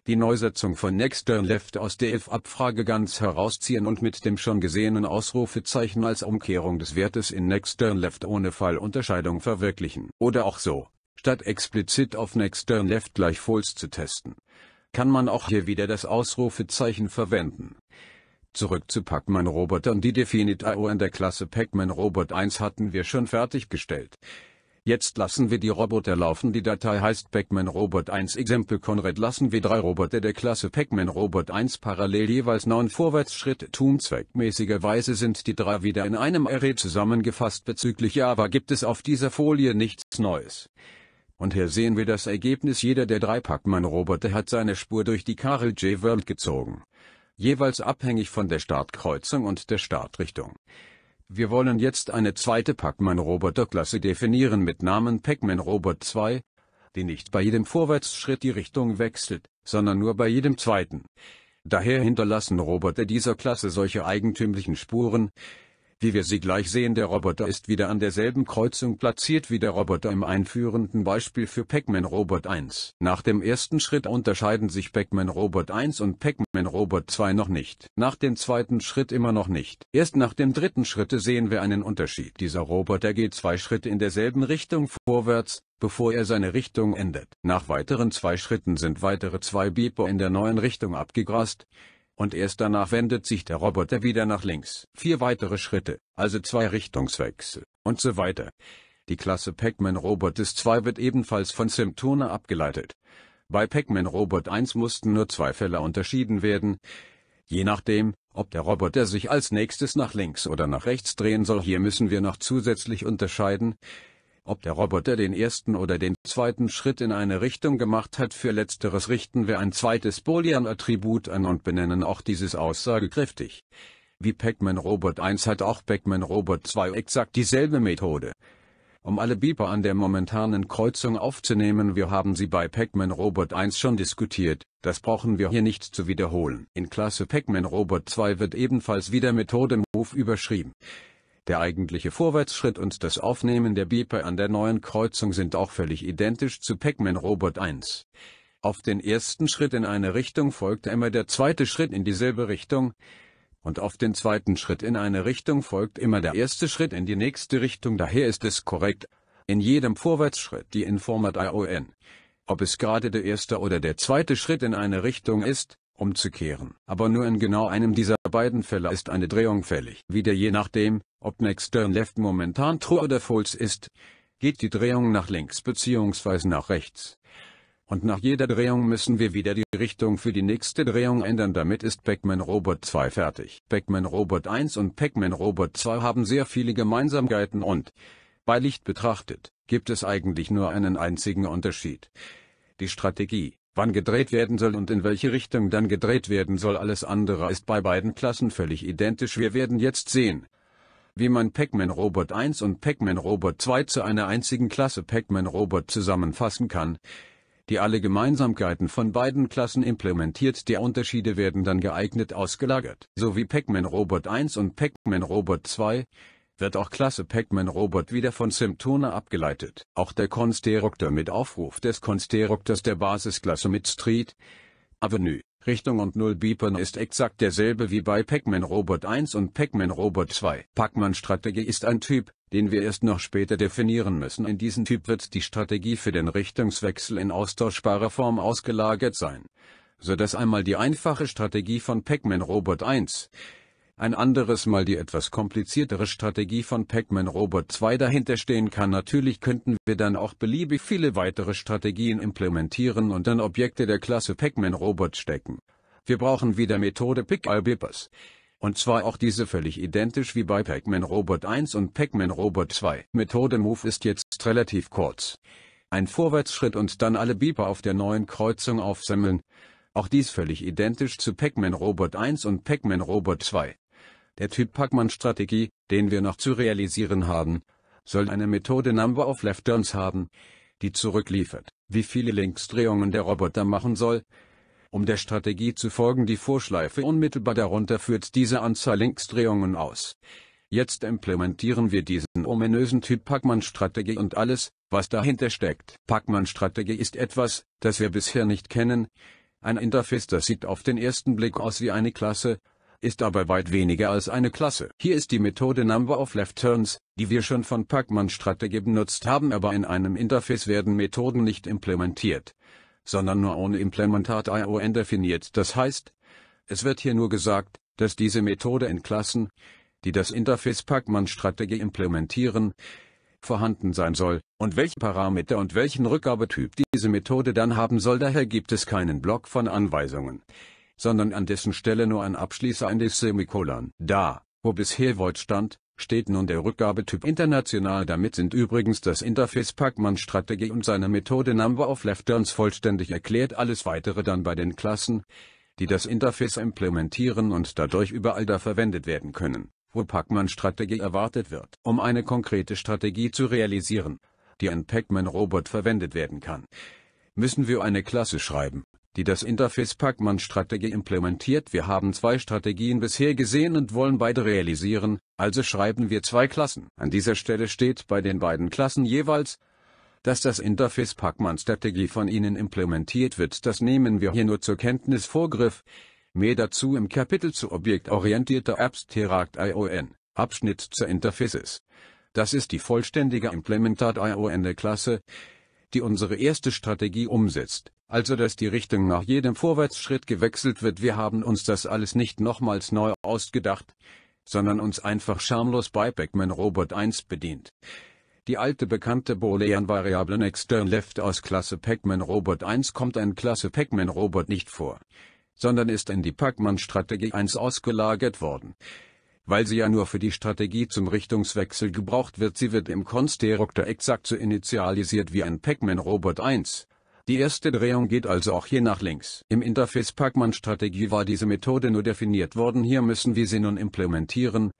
Die Neusetzung von next turn left aus der if-Abfrage ganz herausziehen und mit dem schon gesehenen Ausrufezeichen als Umkehrung des Wertes in next turn left ohne Fallunterscheidung verwirklichen. Oder auch so, statt explizit auf next turn left gleich false zu testen, kann man auch hier wieder das Ausrufezeichen verwenden. Zurück zu Pac-Man-Robotern Die Definite IO in der Klasse Pac-Man Robot 1 hatten wir schon fertiggestellt. Jetzt lassen wir die Roboter laufen. Die Datei heißt Pac-Man Robot 1 Exempel Conrad lassen wir drei Roboter der Klasse Pac-Man Robot 1 parallel jeweils neun Vorwärtsschritte tun. Zweckmäßigerweise sind die drei wieder in einem Array zusammengefasst. Bezüglich Java gibt es auf dieser Folie nichts Neues. Und hier sehen wir das Ergebnis. Jeder der drei Pac-Man Roboter hat seine Spur durch die Karel J. World gezogen jeweils abhängig von der Startkreuzung und der Startrichtung. Wir wollen jetzt eine zweite Pac-Man-Roboter-Klasse definieren mit Namen Pac-Man Robot 2, die nicht bei jedem Vorwärtsschritt die Richtung wechselt, sondern nur bei jedem zweiten. Daher hinterlassen Roboter dieser Klasse solche eigentümlichen Spuren, wie wir sie gleich sehen, der Roboter ist wieder an derselben Kreuzung platziert wie der Roboter im einführenden Beispiel für Pac-Man Robot 1. Nach dem ersten Schritt unterscheiden sich Pac-Man Robot 1 und Pac-Man Robot 2 noch nicht. Nach dem zweiten Schritt immer noch nicht. Erst nach dem dritten Schritte sehen wir einen Unterschied. Dieser Roboter geht zwei Schritte in derselben Richtung vorwärts, bevor er seine Richtung ändert. Nach weiteren zwei Schritten sind weitere zwei Beeper in der neuen Richtung abgegrast, und erst danach wendet sich der Roboter wieder nach links. Vier weitere Schritte, also zwei Richtungswechsel und so weiter. Die Klasse Pac-Man Robot 2 wird ebenfalls von Symptone abgeleitet. Bei Pac-Man Robot 1 mussten nur zwei Fälle unterschieden werden. Je nachdem, ob der Roboter sich als nächstes nach links oder nach rechts drehen soll, hier müssen wir noch zusätzlich unterscheiden. Ob der Roboter den ersten oder den zweiten Schritt in eine Richtung gemacht hat, für letzteres richten wir ein zweites Boolean-Attribut an und benennen auch dieses aussagekräftig. Wie Pac-Man Robot 1 hat auch Pac-Man Robot 2 exakt dieselbe Methode. Um alle Beeper an der momentanen Kreuzung aufzunehmen, wir haben sie bei Pac-Man Robot 1 schon diskutiert, das brauchen wir hier nicht zu wiederholen. In Klasse Pac-Man Robot 2 wird ebenfalls wieder Methode Move überschrieben. Der eigentliche Vorwärtsschritt und das Aufnehmen der Beeper an der neuen Kreuzung sind auch völlig identisch zu Pac-Man Robot 1. Auf den ersten Schritt in eine Richtung folgt immer der zweite Schritt in dieselbe Richtung, und auf den zweiten Schritt in eine Richtung folgt immer der erste Schritt in die nächste Richtung, daher ist es korrekt, in jedem Vorwärtsschritt die Informat ION. Ob es gerade der erste oder der zweite Schritt in eine Richtung ist, umzukehren. Aber nur in genau einem dieser beiden Fälle ist eine Drehung fällig. Wieder je nachdem, ob Next Turn Left momentan True oder False ist, geht die Drehung nach links bzw. nach rechts. Und nach jeder Drehung müssen wir wieder die Richtung für die nächste Drehung ändern. Damit ist Pac-Man Robot 2 fertig. Pac-Man Robot 1 und Pac-Man Robot 2 haben sehr viele Gemeinsamkeiten und, bei Licht betrachtet, gibt es eigentlich nur einen einzigen Unterschied. Die Strategie wann gedreht werden soll und in welche Richtung dann gedreht werden soll. Alles andere ist bei beiden Klassen völlig identisch. Wir werden jetzt sehen, wie man Pac-Man Robot 1 und Pac-Man Robot 2 zu einer einzigen Klasse Pac-Man Robot zusammenfassen kann, die alle Gemeinsamkeiten von beiden Klassen implementiert. Die Unterschiede werden dann geeignet ausgelagert, so wie Pac-Man Robot 1 und Pac-Man Robot 2, wird auch Klasse Pac-Man-Robot wieder von Symptone abgeleitet. Auch der Konstruktor mit Aufruf des Konstruktors der Basisklasse mit Street, Avenue, Richtung und Null Beepern ist exakt derselbe wie bei Pac-Man Robot 1 und Pac-Man Robot 2. Pac-Man Strategie ist ein Typ, den wir erst noch später definieren müssen. In diesem Typ wird die Strategie für den Richtungswechsel in austauschbarer Form ausgelagert sein, so dass einmal die einfache Strategie von Pac-Man Robot 1 ein anderes Mal die etwas kompliziertere Strategie von Pac-Man Robot 2 dahinterstehen kann. Natürlich könnten wir dann auch beliebig viele weitere Strategien implementieren und dann Objekte der Klasse Pac-Man Robot stecken. Wir brauchen wieder Methode pick all Bippers. Und zwar auch diese völlig identisch wie bei Pac-Man Robot 1 und Pac-Man Robot 2. Methode Move ist jetzt relativ kurz. Ein Vorwärtsschritt und dann alle Beeper auf der neuen Kreuzung aufsammeln. Auch dies völlig identisch zu Pac-Man Robot 1 und Pac-Man Robot 2 der Typ Pac-Man-Strategie, den wir noch zu realisieren haben, soll eine Methode Number of Left Turns haben, die zurückliefert, wie viele Linksdrehungen der Roboter machen soll. Um der Strategie zu folgen, die Vorschleife unmittelbar darunter führt diese Anzahl Linksdrehungen aus. Jetzt implementieren wir diesen ominösen Typ Pac-Man-Strategie und alles, was dahinter steckt. Pac-Man-Strategie ist etwas, das wir bisher nicht kennen. Ein Interface, das sieht auf den ersten Blick aus wie eine Klasse, ist aber weit weniger als eine Klasse. Hier ist die Methode Number of Left Turns, die wir schon von Pacman-Strategie benutzt haben, aber in einem Interface werden Methoden nicht implementiert, sondern nur ohne Implementat ION definiert. Das heißt, es wird hier nur gesagt, dass diese Methode in Klassen, die das Interface Pacman-Strategie implementieren, vorhanden sein soll, und welche Parameter und welchen Rückgabetyp diese Methode dann haben soll, daher gibt es keinen Block von Anweisungen sondern an dessen Stelle nur ein Abschließer in eines Semikolon. Da, wo bisher Void stand, steht nun der Rückgabetyp international. Damit sind übrigens das Interface Pacman-Strategie und seine Methode Number of Left Turns vollständig erklärt. Alles weitere dann bei den Klassen, die das Interface implementieren und dadurch überall da verwendet werden können, wo Pacman-Strategie erwartet wird. Um eine konkrete Strategie zu realisieren, die ein Pac-Man-Robot verwendet werden kann, müssen wir eine Klasse schreiben, die das Interface Pacman-Strategie implementiert. Wir haben zwei Strategien bisher gesehen und wollen beide realisieren, also schreiben wir zwei Klassen. An dieser Stelle steht bei den beiden Klassen jeweils, dass das Interface Pacman-Strategie von Ihnen implementiert wird. Das nehmen wir hier nur zur Kenntnis Vorgriff. Mehr dazu im Kapitel zu objektorientierter Abstract ION, Abschnitt zur Interfaces. Das ist die vollständige Implementat ION der Klasse die unsere erste Strategie umsetzt, also dass die Richtung nach jedem Vorwärtsschritt gewechselt wird. Wir haben uns das alles nicht nochmals neu ausgedacht, sondern uns einfach schamlos bei Backman Robot 1 bedient. Die alte bekannte Boolean-Variablen extern left aus Klasse Pac-Man Robot 1 kommt ein Klasse Pac-Man Robot nicht vor, sondern ist in die Pac-Man strategie 1 ausgelagert worden weil sie ja nur für die Strategie zum Richtungswechsel gebraucht wird. Sie wird im Konstruktor exakt so initialisiert wie ein Pac-Man-Robot 1. Die erste Drehung geht also auch hier nach links. Im Interface Pac-Man-Strategie war diese Methode nur definiert worden. Hier müssen wir sie nun implementieren,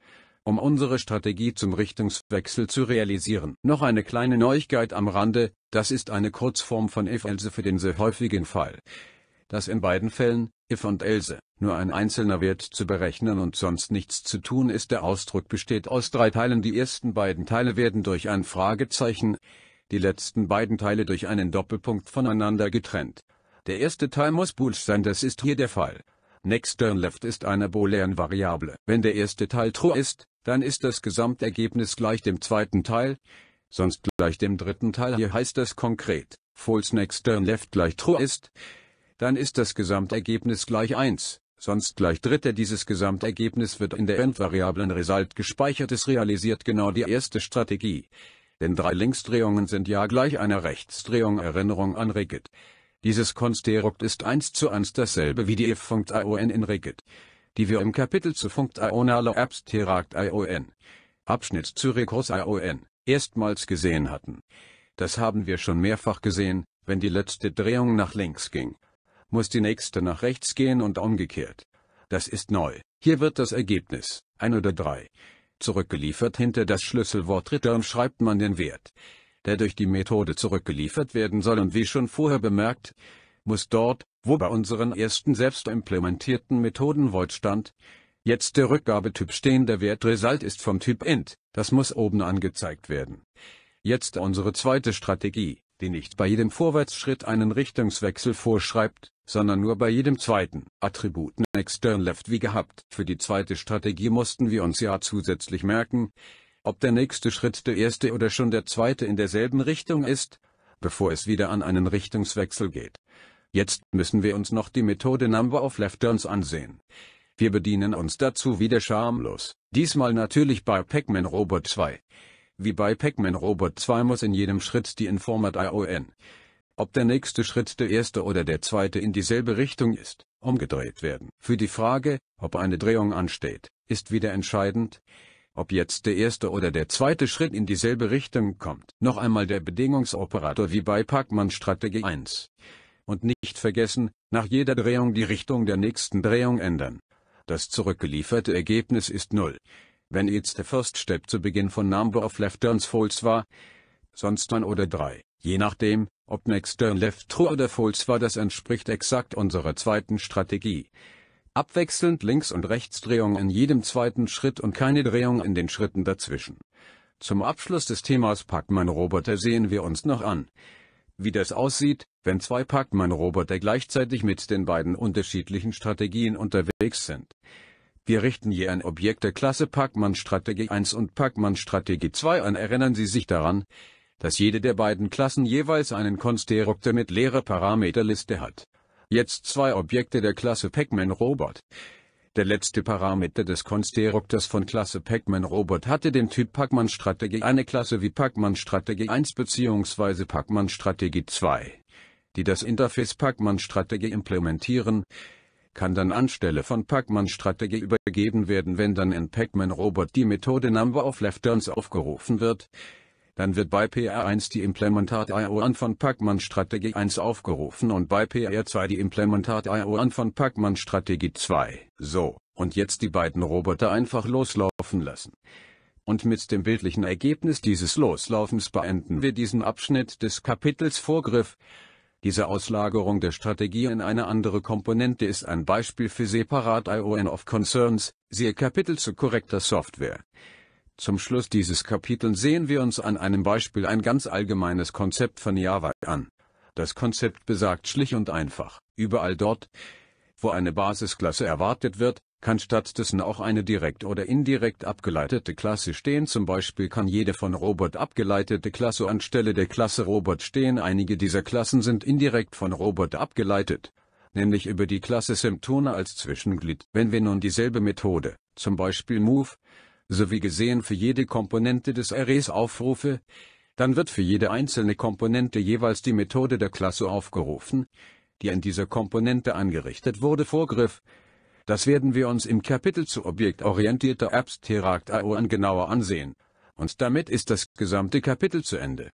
um unsere Strategie zum Richtungswechsel zu realisieren. Noch eine kleine Neuigkeit am Rande, das ist eine Kurzform von if-else also für den sehr häufigen Fall dass in beiden Fällen, if und else, nur ein einzelner Wert zu berechnen und sonst nichts zu tun ist. Der Ausdruck besteht aus drei Teilen. Die ersten beiden Teile werden durch ein Fragezeichen, die letzten beiden Teile durch einen Doppelpunkt voneinander getrennt. Der erste Teil muss bool sein, das ist hier der Fall. Next turn left ist eine boolean Variable. Wenn der erste Teil true ist, dann ist das Gesamtergebnis gleich dem zweiten Teil, sonst gleich dem dritten Teil. Hier heißt das konkret, false next turn left gleich true ist, dann ist das Gesamtergebnis gleich 1, sonst gleich Dritter. Dieses Gesamtergebnis wird in der Endvariablen Result gespeichert. Es realisiert genau die erste Strategie. Denn drei Linksdrehungen sind ja gleich einer Rechtsdrehung. Erinnerung an Rigid. Dieses Konstrukt ist eins zu eins dasselbe wie die F-Funkt ION in Rigid, die wir im Kapitel zu Funkt IONale Abstract ION Abschnitt zu Rekurs ION erstmals gesehen hatten. Das haben wir schon mehrfach gesehen, wenn die letzte Drehung nach links ging muss die nächste nach rechts gehen und umgekehrt. Das ist neu. Hier wird das Ergebnis, ein oder drei, zurückgeliefert. Hinter das Schlüsselwort Return schreibt man den Wert, der durch die Methode zurückgeliefert werden soll und wie schon vorher bemerkt, muss dort, wo bei unseren ersten selbst implementierten Methoden Void stand, jetzt der Rückgabetyp stehen. Der Wert Result ist vom Typ Int, das muss oben angezeigt werden. Jetzt unsere zweite Strategie die nicht bei jedem Vorwärtsschritt einen Richtungswechsel vorschreibt, sondern nur bei jedem zweiten. Attributen Extern Left wie gehabt. Für die zweite Strategie mussten wir uns ja zusätzlich merken, ob der nächste Schritt der erste oder schon der zweite in derselben Richtung ist, bevor es wieder an einen Richtungswechsel geht. Jetzt müssen wir uns noch die Methode Number of Left Turns ansehen. Wir bedienen uns dazu wieder schamlos, diesmal natürlich bei Pac-Man Robot 2. Wie bei Pac-Man Robot 2 muss in jedem Schritt die Informat ION, ob der nächste Schritt der erste oder der zweite in dieselbe Richtung ist, umgedreht werden. Für die Frage, ob eine Drehung ansteht, ist wieder entscheidend, ob jetzt der erste oder der zweite Schritt in dieselbe Richtung kommt. Noch einmal der Bedingungsoperator wie bei Pac-Man Strategie 1. Und nicht vergessen, nach jeder Drehung die Richtung der nächsten Drehung ändern. Das zurückgelieferte Ergebnis ist 0 wenn it's the first step zu Beginn von number of left turns false war, sonst dann oder drei, je nachdem, ob next turn left true oder false war, das entspricht exakt unserer zweiten Strategie. Abwechselnd Links- und Rechtsdrehung in jedem zweiten Schritt und keine Drehung in den Schritten dazwischen. Zum Abschluss des Themas Pac-Man-Roboter sehen wir uns noch an, wie das aussieht, wenn zwei Pac-Man-Roboter gleichzeitig mit den beiden unterschiedlichen Strategien unterwegs sind. Wir richten je ein Objekt der Klasse Pac-Man strategie 1 und Pac-Man strategie 2 an. Erinnern Sie sich daran, dass jede der beiden Klassen jeweils einen Konstruktor mit leerer Parameterliste hat. Jetzt zwei Objekte der Klasse Pac-Man-Robot. Der letzte Parameter des Konstruktors von Klasse Pac-Man-Robot hatte den Typ Pac-Man-Strategie eine Klasse wie Pac-Man-Strategie 1 bzw. Pac-Man-Strategie 2, die das Interface Pac-Man-Strategie implementieren, kann dann anstelle von Pac-Man-Strategie übergeben werden, wenn dann in Pac-Man-Robot die Methode Number of Left Turns aufgerufen wird. Dann wird bei PR1 die Implementat ION von Pac-Man Strategie 1 aufgerufen und bei PR2 die Implementat ION von Pac-Man Strategie 2. So, und jetzt die beiden Roboter einfach loslaufen lassen. Und mit dem bildlichen Ergebnis dieses Loslaufens beenden wir diesen Abschnitt des Kapitels Vorgriff. Diese Auslagerung der Strategie in eine andere Komponente ist ein Beispiel für separat ION of Concerns, siehe Kapitel zu korrekter Software. Zum Schluss dieses Kapitels sehen wir uns an einem Beispiel ein ganz allgemeines Konzept von Java an. Das Konzept besagt schlicht und einfach, überall dort, wo eine Basisklasse erwartet wird, kann stattdessen auch eine direkt oder indirekt abgeleitete Klasse stehen. Zum Beispiel kann jede von Robot abgeleitete Klasse anstelle der Klasse Robot stehen. Einige dieser Klassen sind indirekt von Robot abgeleitet, nämlich über die Klasse Symptome als Zwischenglied. Wenn wir nun dieselbe Methode, zum Beispiel Move, sowie gesehen für jede Komponente des Arrays aufrufe, dann wird für jede einzelne Komponente jeweils die Methode der Klasse aufgerufen, die in dieser Komponente angerichtet wurde. Vorgriff, das werden wir uns im Kapitel zu objektorientierter Apps Terakt.io genauer ansehen. Und damit ist das gesamte Kapitel zu Ende.